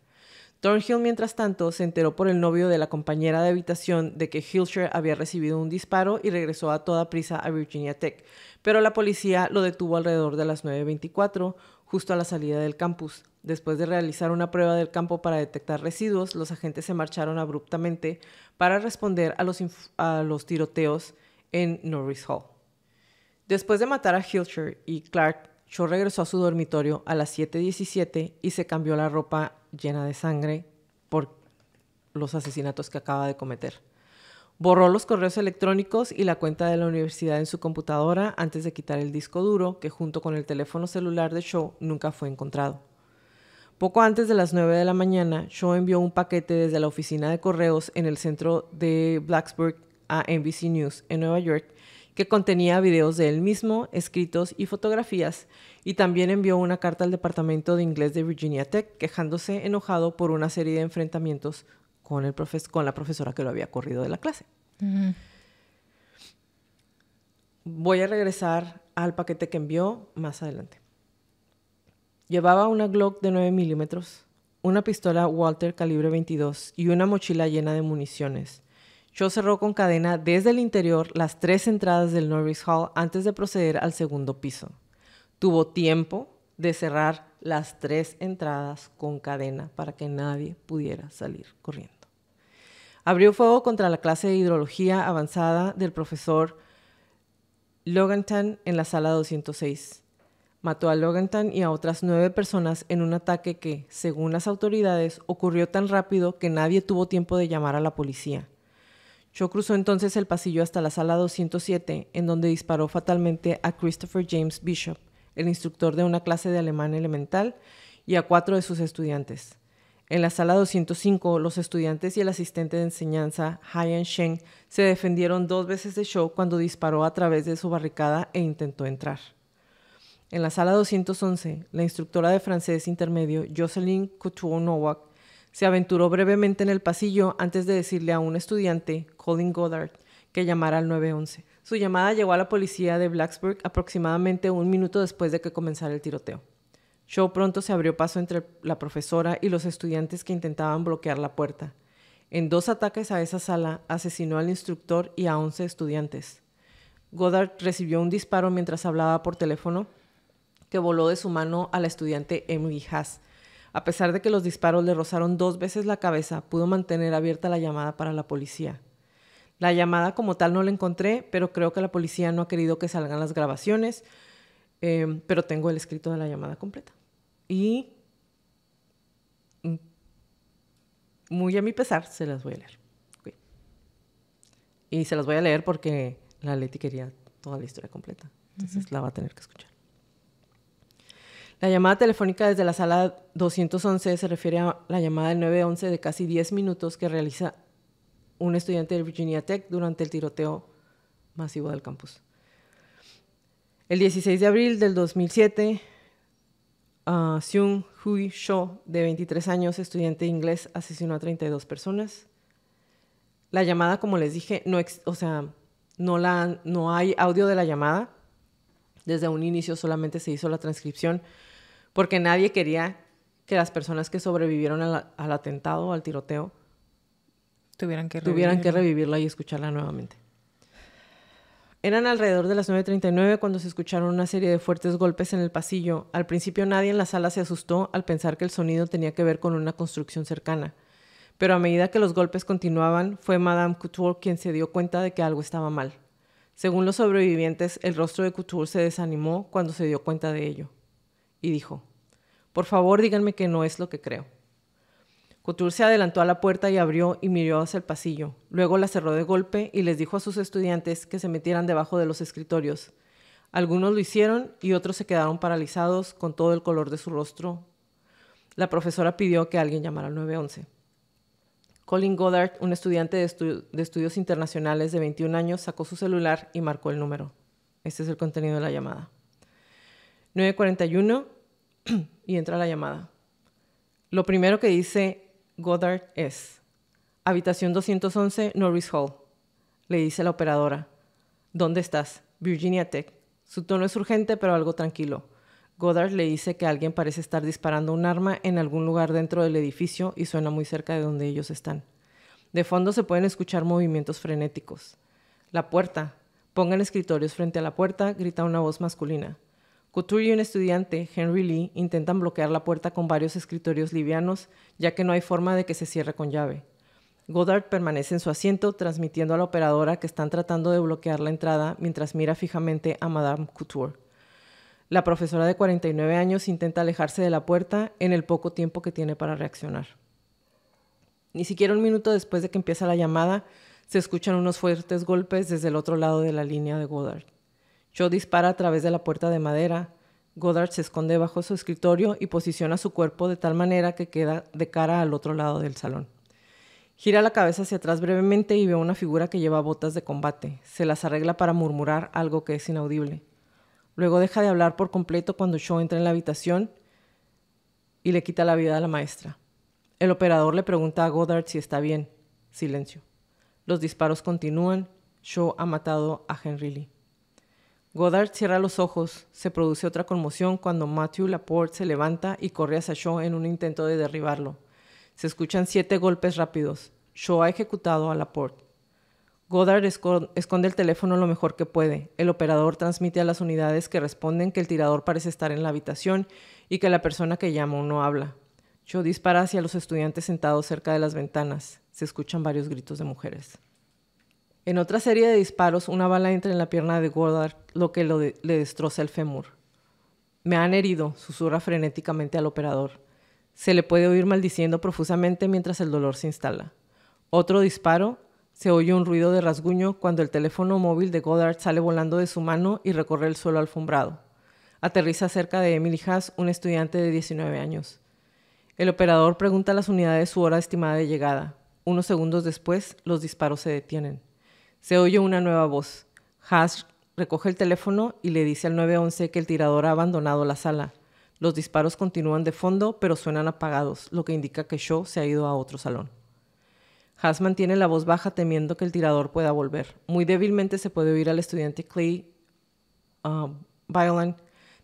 Thornhill, mientras tanto, se enteró por el novio de la compañera de habitación de que Hilshire había recibido un disparo y regresó a toda prisa a Virginia Tech, pero la policía lo detuvo alrededor de las 9.24, justo a la salida del campus. Después de realizar una prueba del campo para detectar residuos, los agentes se marcharon abruptamente para responder a los, tiroteos en Norris Hall. Después de matar a Hilshire y Clark Shaw regresó a su dormitorio a las 7.17 y se cambió la ropa llena de sangre por los asesinatos que acaba de cometer. Borró los correos electrónicos y la cuenta de la universidad en su computadora antes de quitar el disco duro, que junto con el teléfono celular de Shaw nunca fue encontrado. Poco antes de las 9 de la mañana, Shaw envió un paquete desde la oficina de correos en el centro de Blacksburg a NBC News en Nueva York que contenía videos de él mismo, escritos y fotografías, y también envió una carta al Departamento de Inglés de Virginia Tech quejándose enojado por una serie de enfrentamientos con, el con la profesora que lo había corrido de la clase. Voy a regresar al paquete que envió más adelante. Llevaba una Glock de 9 milímetros, una pistola Walter calibre 22 y una mochila llena de municiones yo cerró con cadena desde el interior las tres entradas del Norris Hall antes de proceder al segundo piso. Tuvo tiempo de cerrar las tres entradas con cadena para que nadie pudiera salir corriendo. Abrió fuego contra la clase de hidrología avanzada del profesor Logantan en la sala 206. Mató a Logantan y a otras nueve personas en un ataque que, según las autoridades, ocurrió tan rápido que nadie tuvo tiempo de llamar a la policía. Shaw cruzó entonces el pasillo hasta la sala 207, en donde disparó fatalmente a Christopher James Bishop, el instructor de una clase de alemán elemental, y a cuatro de sus estudiantes. En la sala 205, los estudiantes y el asistente de enseñanza, Haiyan Sheng, se defendieron dos veces de Shaw cuando disparó a través de su barricada e intentó entrar. En la sala 211, la instructora de francés intermedio, Jocelyn Couture Nowak, se aventuró brevemente en el pasillo antes de decirle a un estudiante, Goddard, que llamara al 911. Su llamada llegó a la policía de Blacksburg aproximadamente un minuto después de que comenzara el tiroteo. Shaw pronto se abrió paso entre la profesora y los estudiantes que intentaban bloquear la puerta. En dos ataques a esa sala, asesinó al instructor y a 11 estudiantes. Goddard recibió un disparo mientras hablaba por teléfono que voló de su mano a la estudiante Emily Haas. A pesar de que los disparos le rozaron dos veces la cabeza, pudo mantener abierta la llamada para la policía. La llamada como tal no la encontré, pero creo que la policía no ha querido que salgan las grabaciones, em, pero tengo el escrito de la llamada completa. Y mm, muy a mi pesar, se las voy a leer. Y se las voy a leer porque la Leti quería toda la historia completa, entonces la va a tener que escuchar. La llamada telefónica desde la sala 211 se refiere a la llamada del 911 de casi 10 minutos que realiza un estudiante de Virginia Tech durante el tiroteo masivo del campus. El 16 de abril del 2007, uh, ah, Seung Hui Cho, de 23 años, estudiante inglés, asesinó a 32 personas. La llamada, como les dije, no, o sea, no, la, no hay audio de la llamada. Desde un inicio solamente se hizo la transcripción porque nadie quería que las personas que sobrevivieron al atentado, al tiroteo, Tuvieran que, revivirla. y escucharla nuevamente. Eran alrededor de las 9.39 cuando se escucharon una serie de fuertes golpes en el pasillo. Al principio nadie en la sala se asustó al pensar que el sonido tenía que ver con una construcción cercana. Pero a medida que los golpes continuaban, fue Madame Couture quien se dio cuenta de que algo estaba mal. Según los sobrevivientes, el rostro de Couture se desanimó cuando se dio cuenta de ello. Y dijo, por favor díganme que no es lo que creo. Couture se adelantó a la puerta y abrió y miró hacia el pasillo. Luego la cerró de golpe y les dijo a sus estudiantes que se metieran debajo de los escritorios. Algunos lo hicieron y otros se quedaron paralizados con todo el color de su rostro. La profesora pidió que alguien llamara al 911. Colin Goddard, un estudiante de, de estudios internacionales de 21 años, sacó su celular y marcó el número. Este es el contenido de la llamada. 941 y entra la llamada. Lo primero que dice Goddard es. Habitación 211, Norris Hall. Le dice la operadora. ¿Dónde estás? Virginia Tech. Su tono es urgente pero algo tranquilo. Goddard le dice que alguien parece estar disparando un arma en algún lugar dentro del edificio y suena muy cerca de donde ellos están. De fondo se pueden escuchar movimientos frenéticos. La puerta. Pongan escritorios frente a la puerta, grita una voz masculina. Couture y un estudiante, Henry Lee, intentan bloquear la puerta con varios escritorios livianos, ya que no hay forma de que se cierre con llave. Goddard permanece en su asiento, transmitiendo a la operadora que están tratando de bloquear la entrada mientras mira fijamente a Madame Couture. La profesora de 49 años intenta alejarse de la puerta en el poco tiempo que tiene para reaccionar. Ni siquiera un minuto después de que empieza la llamada, se escuchan unos fuertes golpes desde el otro lado de la línea de Goddard. Joe dispara a través de la puerta de madera. Goddard se esconde bajo su escritorio y posiciona su cuerpo de tal manera que queda de cara al otro lado del salón. Gira la cabeza hacia atrás brevemente y ve una figura que lleva botas de combate. Se las arregla para murmurar algo que es inaudible. Luego deja de hablar por completo cuando Joe entra en la habitación y le quita la vida a la maestra. El operador le pregunta a Goddard si está bien. Silencio. Los disparos continúan. Shaw ha matado a Henry Lee. Goddard cierra los ojos. Se produce otra conmoción cuando Matthew Laporte se levanta y corre hacia Shaw en un intento de derribarlo. Se escuchan siete golpes rápidos. Shaw ha ejecutado a Laporte. Goddard esconde el teléfono lo mejor que puede. El operador transmite a las unidades que responden que el tirador parece estar en la habitación y que la persona que llama no habla. Shaw dispara hacia los estudiantes sentados cerca de las ventanas. Se escuchan varios gritos de mujeres. En otra serie de disparos, una bala entra en la pierna de Goddard, lo que le destroza el fémur. Me han herido, susurra frenéticamente al operador. Se le puede oír maldiciendo profusamente mientras el dolor se instala. Otro disparo, se oye un ruido de rasguño cuando el teléfono móvil de Goddard sale volando de su mano y recorre el suelo alfombrado. Aterriza cerca de Emily Haas, un estudiante de 19 años. El operador pregunta a las unidades su hora estimada de llegada. Unos segundos después, los disparos se detienen. Se oye una nueva voz. Haas recoge el teléfono y le dice al 911 que el tirador ha abandonado la sala. Los disparos continúan de fondo, pero suenan apagados, lo que indica que Shaw se ha ido a otro salón. Haas mantiene la voz baja temiendo que el tirador pueda volver. Muy débilmente se puede oír al estudiante Clay uh,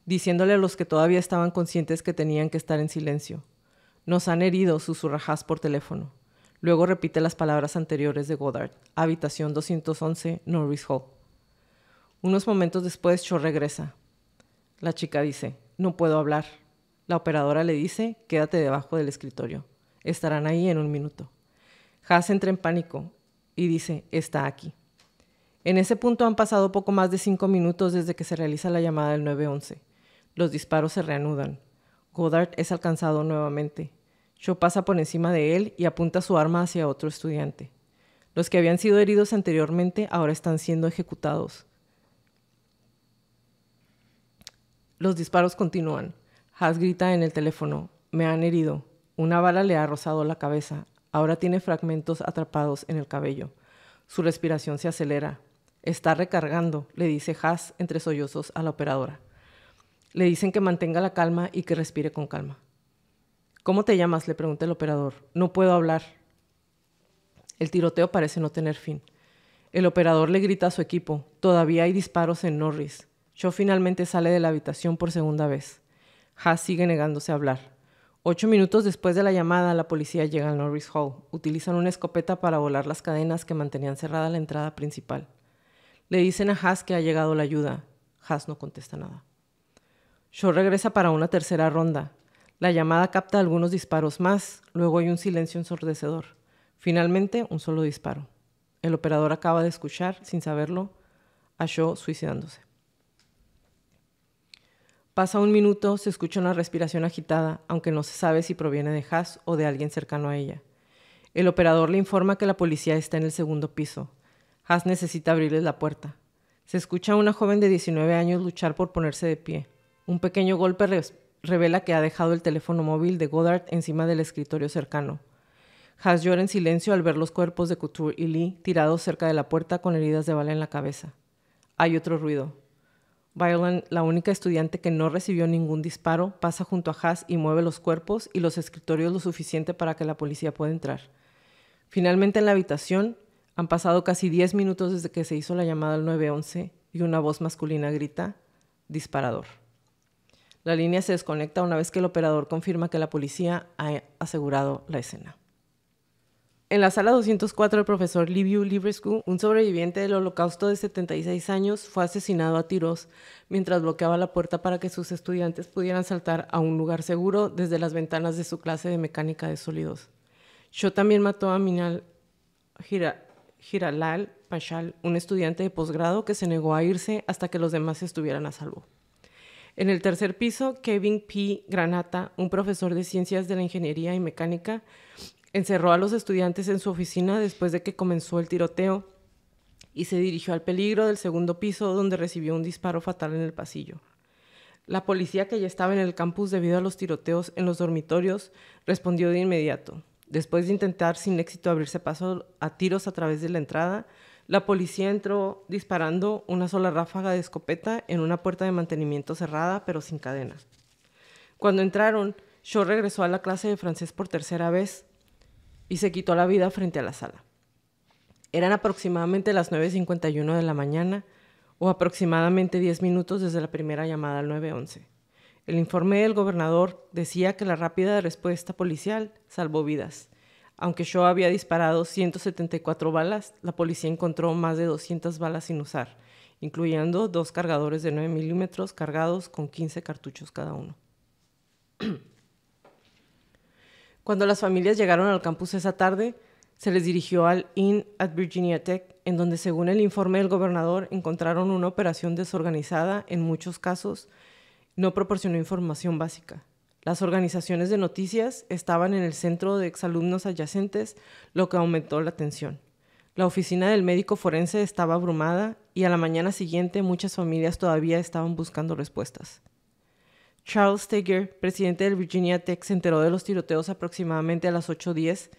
diciéndole a los que todavía estaban conscientes que tenían que estar en silencio. Nos han herido, susurra Haas por teléfono. Luego repite las palabras anteriores de Goddard, habitación 211, Norris Hall. Unos momentos después, Cho regresa. La chica dice, no puedo hablar. La operadora le dice, quédate debajo del escritorio. Estarán ahí en un minuto. Haas entra en pánico y dice, está aquí. En ese punto han pasado poco más de cinco minutos desde que se realiza la llamada del 911. Los disparos se reanudan. Goddard es alcanzado nuevamente. Cho pasa por encima de él y apunta su arma hacia otro estudiante. Los que habían sido heridos anteriormente ahora están siendo ejecutados. Los disparos continúan. Haas grita en el teléfono, me han herido. Una bala le ha rozado la cabeza. Ahora tiene fragmentos atrapados en el cabello. Su respiración se acelera. Está recargando, le dice Haas entre sollozos a la operadora. Le dicen que mantenga la calma y que respire con calma. ¿Cómo te llamas? le pregunta el operador. No puedo hablar. El tiroteo parece no tener fin. El operador le grita a su equipo. Todavía hay disparos en Norris. Yo finalmente sale de la habitación por segunda vez. Haas sigue negándose a hablar. Ocho minutos después de la llamada, la policía llega al Norris Hall. Utilizan una escopeta para volar las cadenas que mantenían cerrada la entrada principal. Le dicen a Haas que ha llegado la ayuda. Haas no contesta nada. Yo regresa para una tercera ronda. La llamada capta algunos disparos más, luego hay un silencio ensordecedor. Finalmente, un solo disparo. El operador acaba de escuchar, sin saberlo, a Shaw suicidándose. Pasa un minuto, se escucha una respiración agitada, aunque no se sabe si proviene de Haas o de alguien cercano a ella. El operador le informa que la policía está en el segundo piso. Haas necesita abrirles la puerta. Se escucha a una joven de 19 años luchar por ponerse de pie. Un pequeño golpe revela que ha dejado el teléfono móvil de Goddard encima del escritorio cercano. Haas llora en silencio al ver los cuerpos de Couture y Lee tirados cerca de la puerta con heridas de bala en la cabeza. Hay otro ruido. Violent, la única estudiante que no recibió ningún disparo, pasa junto a Haas y mueve los cuerpos y los escritorios lo suficiente para que la policía pueda entrar. Finalmente en la habitación, han pasado casi 10 minutos desde que se hizo la llamada al 911 y una voz masculina grita, disparador. La línea se desconecta una vez que el operador confirma que la policía ha asegurado la escena. En la sala 204, el profesor Liviu Librescu, un sobreviviente del holocausto de 76 años, fue asesinado a tiros mientras bloqueaba la puerta para que sus estudiantes pudieran saltar a un lugar seguro desde las ventanas de su clase de mecánica de sólidos. Yo también mató a Minal Giralal Pashal, un estudiante de posgrado que se negó a irse hasta que los demás estuvieran a salvo. En el tercer piso, Kevin P. Granata, un profesor de ciencias de la ingeniería y mecánica, encerró a los estudiantes en su oficina después de que comenzó el tiroteo y se dirigió al peligro del segundo piso donde recibió un disparo fatal en el pasillo. La policía que ya estaba en el campus debido a los tiroteos en los dormitorios respondió de inmediato. Después de intentar sin éxito abrirse paso a tiros a través de la entrada, la policía entró disparando una sola ráfaga de escopeta en una puerta de mantenimiento cerrada, pero sin cadena. Cuando entraron, Shaw regresó a la clase de francés por tercera vez y se quitó la vida frente a la sala. Eran aproximadamente las 9.51 de la mañana o aproximadamente 10 minutos desde la primera llamada al 911. El informe del gobernador decía que la rápida respuesta policial salvó vidas aunque yo había disparado 174 balas, la policía encontró más de 200 balas sin usar, incluyendo dos cargadores de 9 milímetros cargados con 15 cartuchos cada uno. Cuando las familias llegaron al campus esa tarde, se les dirigió al Inn at Virginia Tech, en donde según el informe del gobernador encontraron una operación desorganizada en muchos casos, no proporcionó información básica. Las organizaciones de noticias estaban en el centro de exalumnos adyacentes, lo que aumentó la tensión. La oficina del médico forense estaba abrumada y a la mañana siguiente muchas familias todavía estaban buscando respuestas. Charles Steger, presidente del Virginia Tech, se enteró de los tiroteos aproximadamente a las 8.10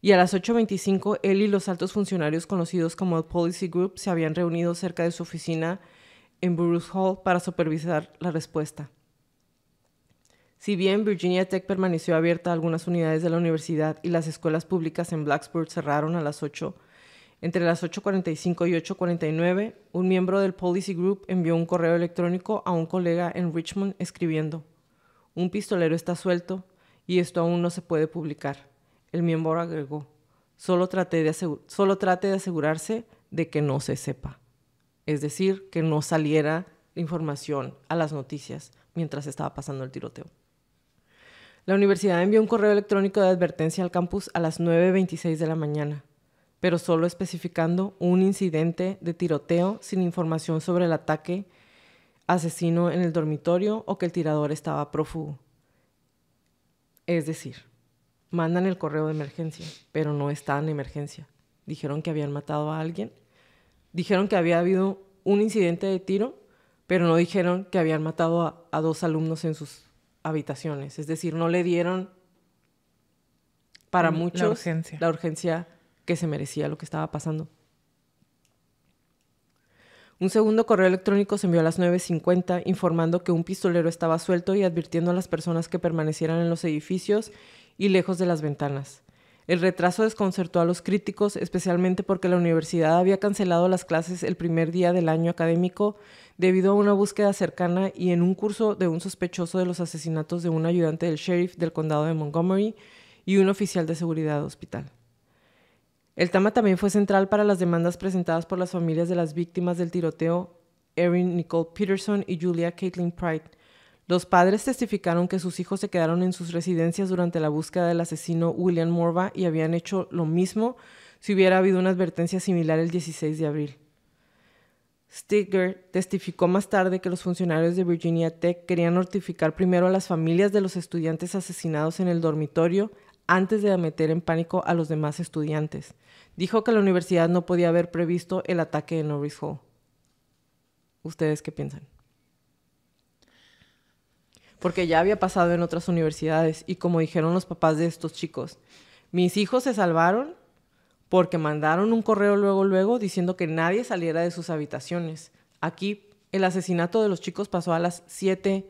y a las 8.25 él y los altos funcionarios conocidos como Policy Group se habían reunido cerca de su oficina en Bruce Hall para supervisar la respuesta. Si bien Virginia Tech permaneció abierta a algunas unidades de la universidad y las escuelas públicas en Blacksburg cerraron a las 8, entre las 8.45 y 8.49, un miembro del Policy Group envió un correo electrónico a un colega en Richmond escribiendo, un pistolero está suelto y esto aún no se puede publicar. El miembro agregó, solo trate de, de asegurarse de que no se sepa. Es decir, que no saliera información a las noticias mientras estaba pasando el tiroteo. La universidad envió un correo electrónico de advertencia al campus a las 9.26 de la mañana, pero solo especificando un incidente de tiroteo sin información sobre el ataque asesino en el dormitorio o que el tirador estaba prófugo. Es decir, mandan el correo de emergencia, pero no está en emergencia. Dijeron que habían matado a alguien, dijeron que había habido un incidente de tiro, pero no dijeron que habían matado a dos alumnos en sus habitaciones. Es decir, no le dieron para muchos urgencia. la urgencia que se merecía lo que estaba pasando. Un segundo correo electrónico se envió a las 9.50 informando que un pistolero estaba suelto y advirtiendo a las personas que permanecieran en los edificios y lejos de las ventanas. El retraso desconcertó a los críticos, especialmente porque la universidad había cancelado las clases el primer día del año académico debido a una búsqueda cercana y en un curso de un sospechoso de los asesinatos de un ayudante del sheriff del condado de Montgomery y un oficial de seguridad hospital. El tema también fue central para las demandas presentadas por las familias de las víctimas del tiroteo Erin Nicole Peterson y Julia Caitlin Pride, los padres testificaron que sus hijos se quedaron en sus residencias durante la búsqueda del asesino William Morva y habían hecho lo mismo si hubiera habido una advertencia similar el 16 de abril. Stigger testificó más tarde que los funcionarios de Virginia Tech querían notificar primero a las familias de los estudiantes asesinados en el dormitorio antes de meter en pánico a los demás estudiantes. Dijo que la universidad no podía haber previsto el ataque de Norris Hall. ¿Ustedes qué piensan? porque ya había pasado en otras universidades y como dijeron los papás de estos chicos, mis hijos se salvaron porque mandaron un correo luego, luego diciendo que nadie saliera de sus habitaciones. Aquí el asesinato de los chicos pasó a las 7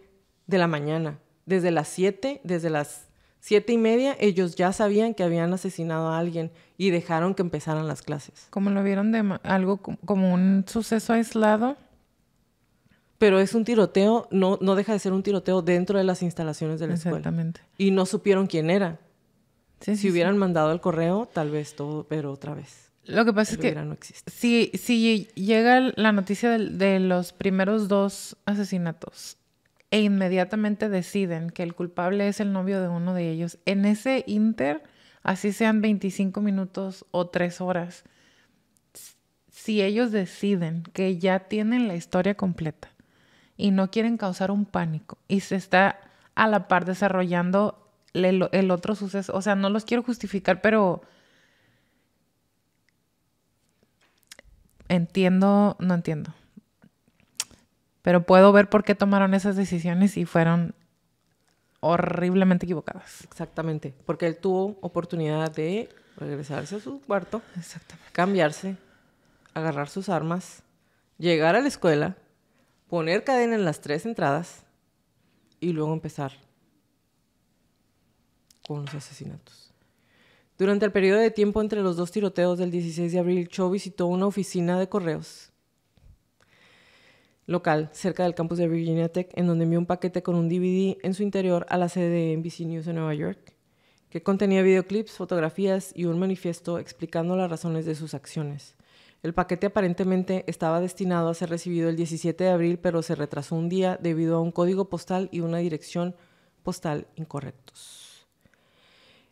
de la mañana. Desde las 7, desde las siete y media, ellos ya sabían que habían asesinado a alguien y dejaron que empezaran las clases. Como lo vieron de algo como un suceso aislado, pero es un tiroteo, no, no deja de ser un tiroteo dentro de las instalaciones de la Exactamente. Y no supieron quién era. si hubieran mandado el correo, tal vez todo, pero otra vez. Lo que pasa es que Si, si llega la noticia de, de, los primeros dos asesinatos e inmediatamente deciden que el culpable es el novio de uno de ellos, en ese inter, así sean 25 minutos o 3 horas, si ellos deciden que ya tienen la historia completa y no quieren causar un pánico. Y se está a la par desarrollando el, otro suceso. O sea, no los quiero justificar, pero entiendo, no entiendo. Pero puedo ver por qué tomaron esas decisiones y fueron horriblemente equivocadas. Exactamente, porque él tuvo oportunidad de regresarse a su cuarto, cambiarse, agarrar sus armas, llegar a la escuela, poner cadena en las tres entradas y luego empezar con los asesinatos. Durante el periodo de tiempo entre los dos tiroteos del 16 de abril, Cho visitó una oficina de correos local cerca del campus de Virginia Tech, en donde envió un paquete con un DVD en su interior a la sede de NBC News en Nueva York, que contenía videoclips, fotografías y un manifiesto explicando las razones de sus acciones. El paquete aparentemente estaba destinado a ser recibido el 17 de abril, pero se retrasó un día debido a un código postal y una dirección postal incorrectos.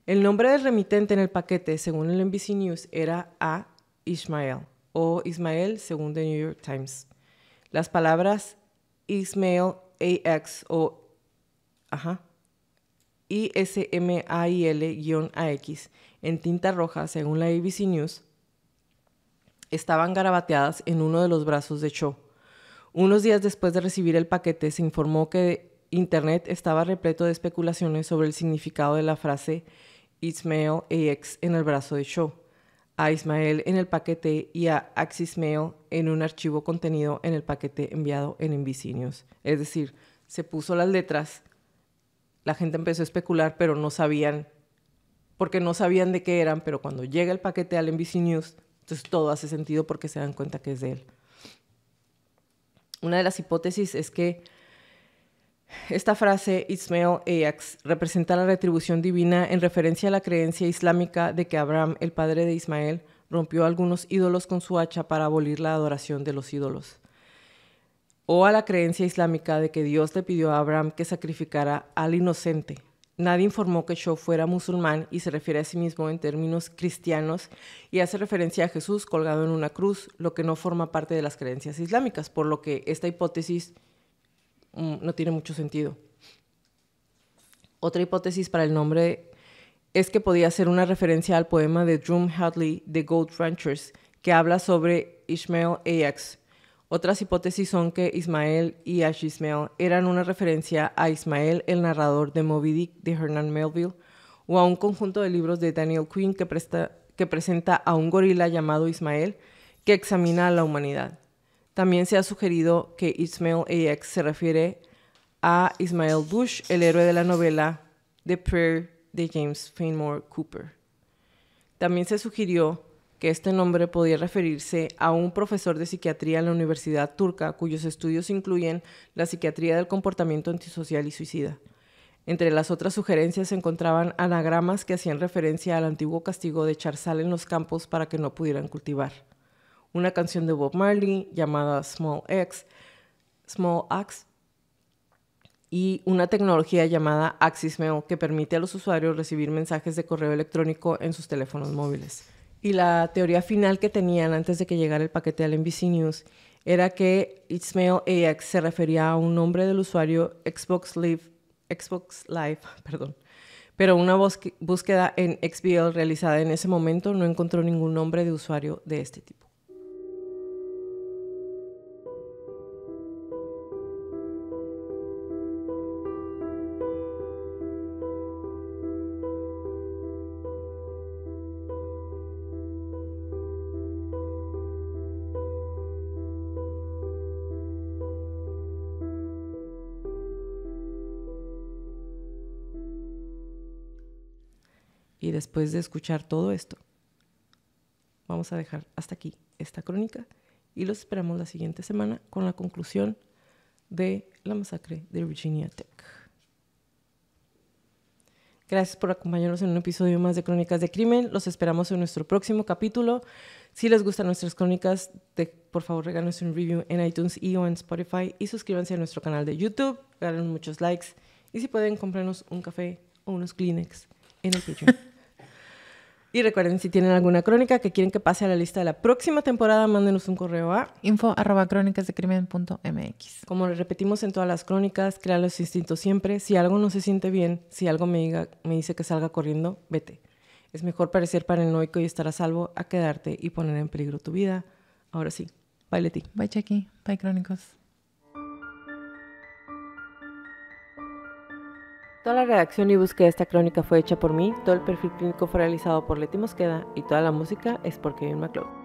El nombre del remitente en el paquete, según el NBC News, era A. Ismael o Ismael, según The New York Times. Las palabras Ismael AX o ajá, A. ax en tinta roja, según la ABC News, estaban garabateadas en uno de los brazos de show Unos días después de recibir el paquete, se informó que Internet estaba repleto de especulaciones sobre el significado de la frase Ismael AX en el brazo de show a Ismael en el paquete y a Axis Mail en un archivo contenido en el paquete enviado en NBC News. Es decir, se puso las letras, la gente empezó a especular, pero no sabían, porque no sabían de qué eran, pero cuando llega el paquete al NBC News, entonces todo hace sentido porque se dan cuenta que es de él. Una de las hipótesis es que esta frase, Ismael Ajax, representa la retribución divina en referencia a la creencia islámica de que Abraham, el padre de Ismael, rompió algunos ídolos con su hacha para abolir la adoración de los ídolos. O a la creencia islámica de que Dios le pidió a Abraham que sacrificara al inocente Nadie informó que Shaw fuera musulmán y se refiere a sí mismo en términos cristianos y hace referencia a Jesús colgado en una cruz, lo que no forma parte de las creencias islámicas, por lo que esta hipótesis mm, no tiene mucho sentido. Otra hipótesis para el nombre es que podía ser una referencia al poema de Drum Hadley, The Gold Ranchers, que habla sobre Ishmael Ajax, otras hipótesis son que Ismael y Ash eran una referencia a Ismael, el narrador de Moby Dick de Hernán Melville, o a un conjunto de libros de Daniel Quinn que, presenta a un gorila llamado Ismael que examina a la humanidad. También se ha sugerido que Ismael AX se refiere a Ismael Bush, el héroe de la novela The Prayer de James Fenimore Cooper. También se sugirió que este nombre podía referirse a un profesor de psiquiatría en la Universidad Turca cuyos estudios incluyen la psiquiatría del comportamiento antisocial y suicida. Entre las otras sugerencias se encontraban anagramas que hacían referencia al antiguo castigo de echar sal en los campos para que no pudieran cultivar. Una canción de Bob Marley llamada Small X, Small Axe, y una tecnología llamada Axismeo que permite a los usuarios recibir mensajes de correo electrónico en sus teléfonos móviles y la teoría final que tenían antes de que llegara el paquete al NBC News era que Ismail AX se refería a un nombre del usuario Xbox Live, Xbox Live, perdón. Pero una búsqueda en XBL realizada en ese momento no encontró ningún nombre de usuario de este tipo. después de escuchar todo esto, vamos a dejar hasta aquí esta crónica y los esperamos la siguiente semana con la conclusión de la masacre de Virginia Tech. Gracias por acompañarnos en un episodio más de Crónicas de Crimen. Los esperamos en nuestro próximo capítulo. Si les gustan nuestras crónicas, por favor regálenos un review en iTunes y o en Spotify y suscríbanse a nuestro canal de YouTube. Regálenos muchos likes y si pueden, comprarnos un café o unos Kleenex en el Patreon. Y recuerden, si tienen alguna crónica que quieren que pase a la lista de la próxima temporada, mándenos un correo a info Como le repetimos en todas las crónicas, crea los instintos siempre. Si algo no se siente bien, si algo me, diga, me dice que salga corriendo, vete. Es mejor parecer paranoico y estar a salvo a quedarte y poner en peligro tu vida. Ahora sí, bye Leti. Bye Chucky. bye Crónicos. Toda la redacción y búsqueda de esta crónica fue hecha por mí, todo el perfil clínico fue realizado por Leti Mosqueda y toda la música es por Kevin MacLeod.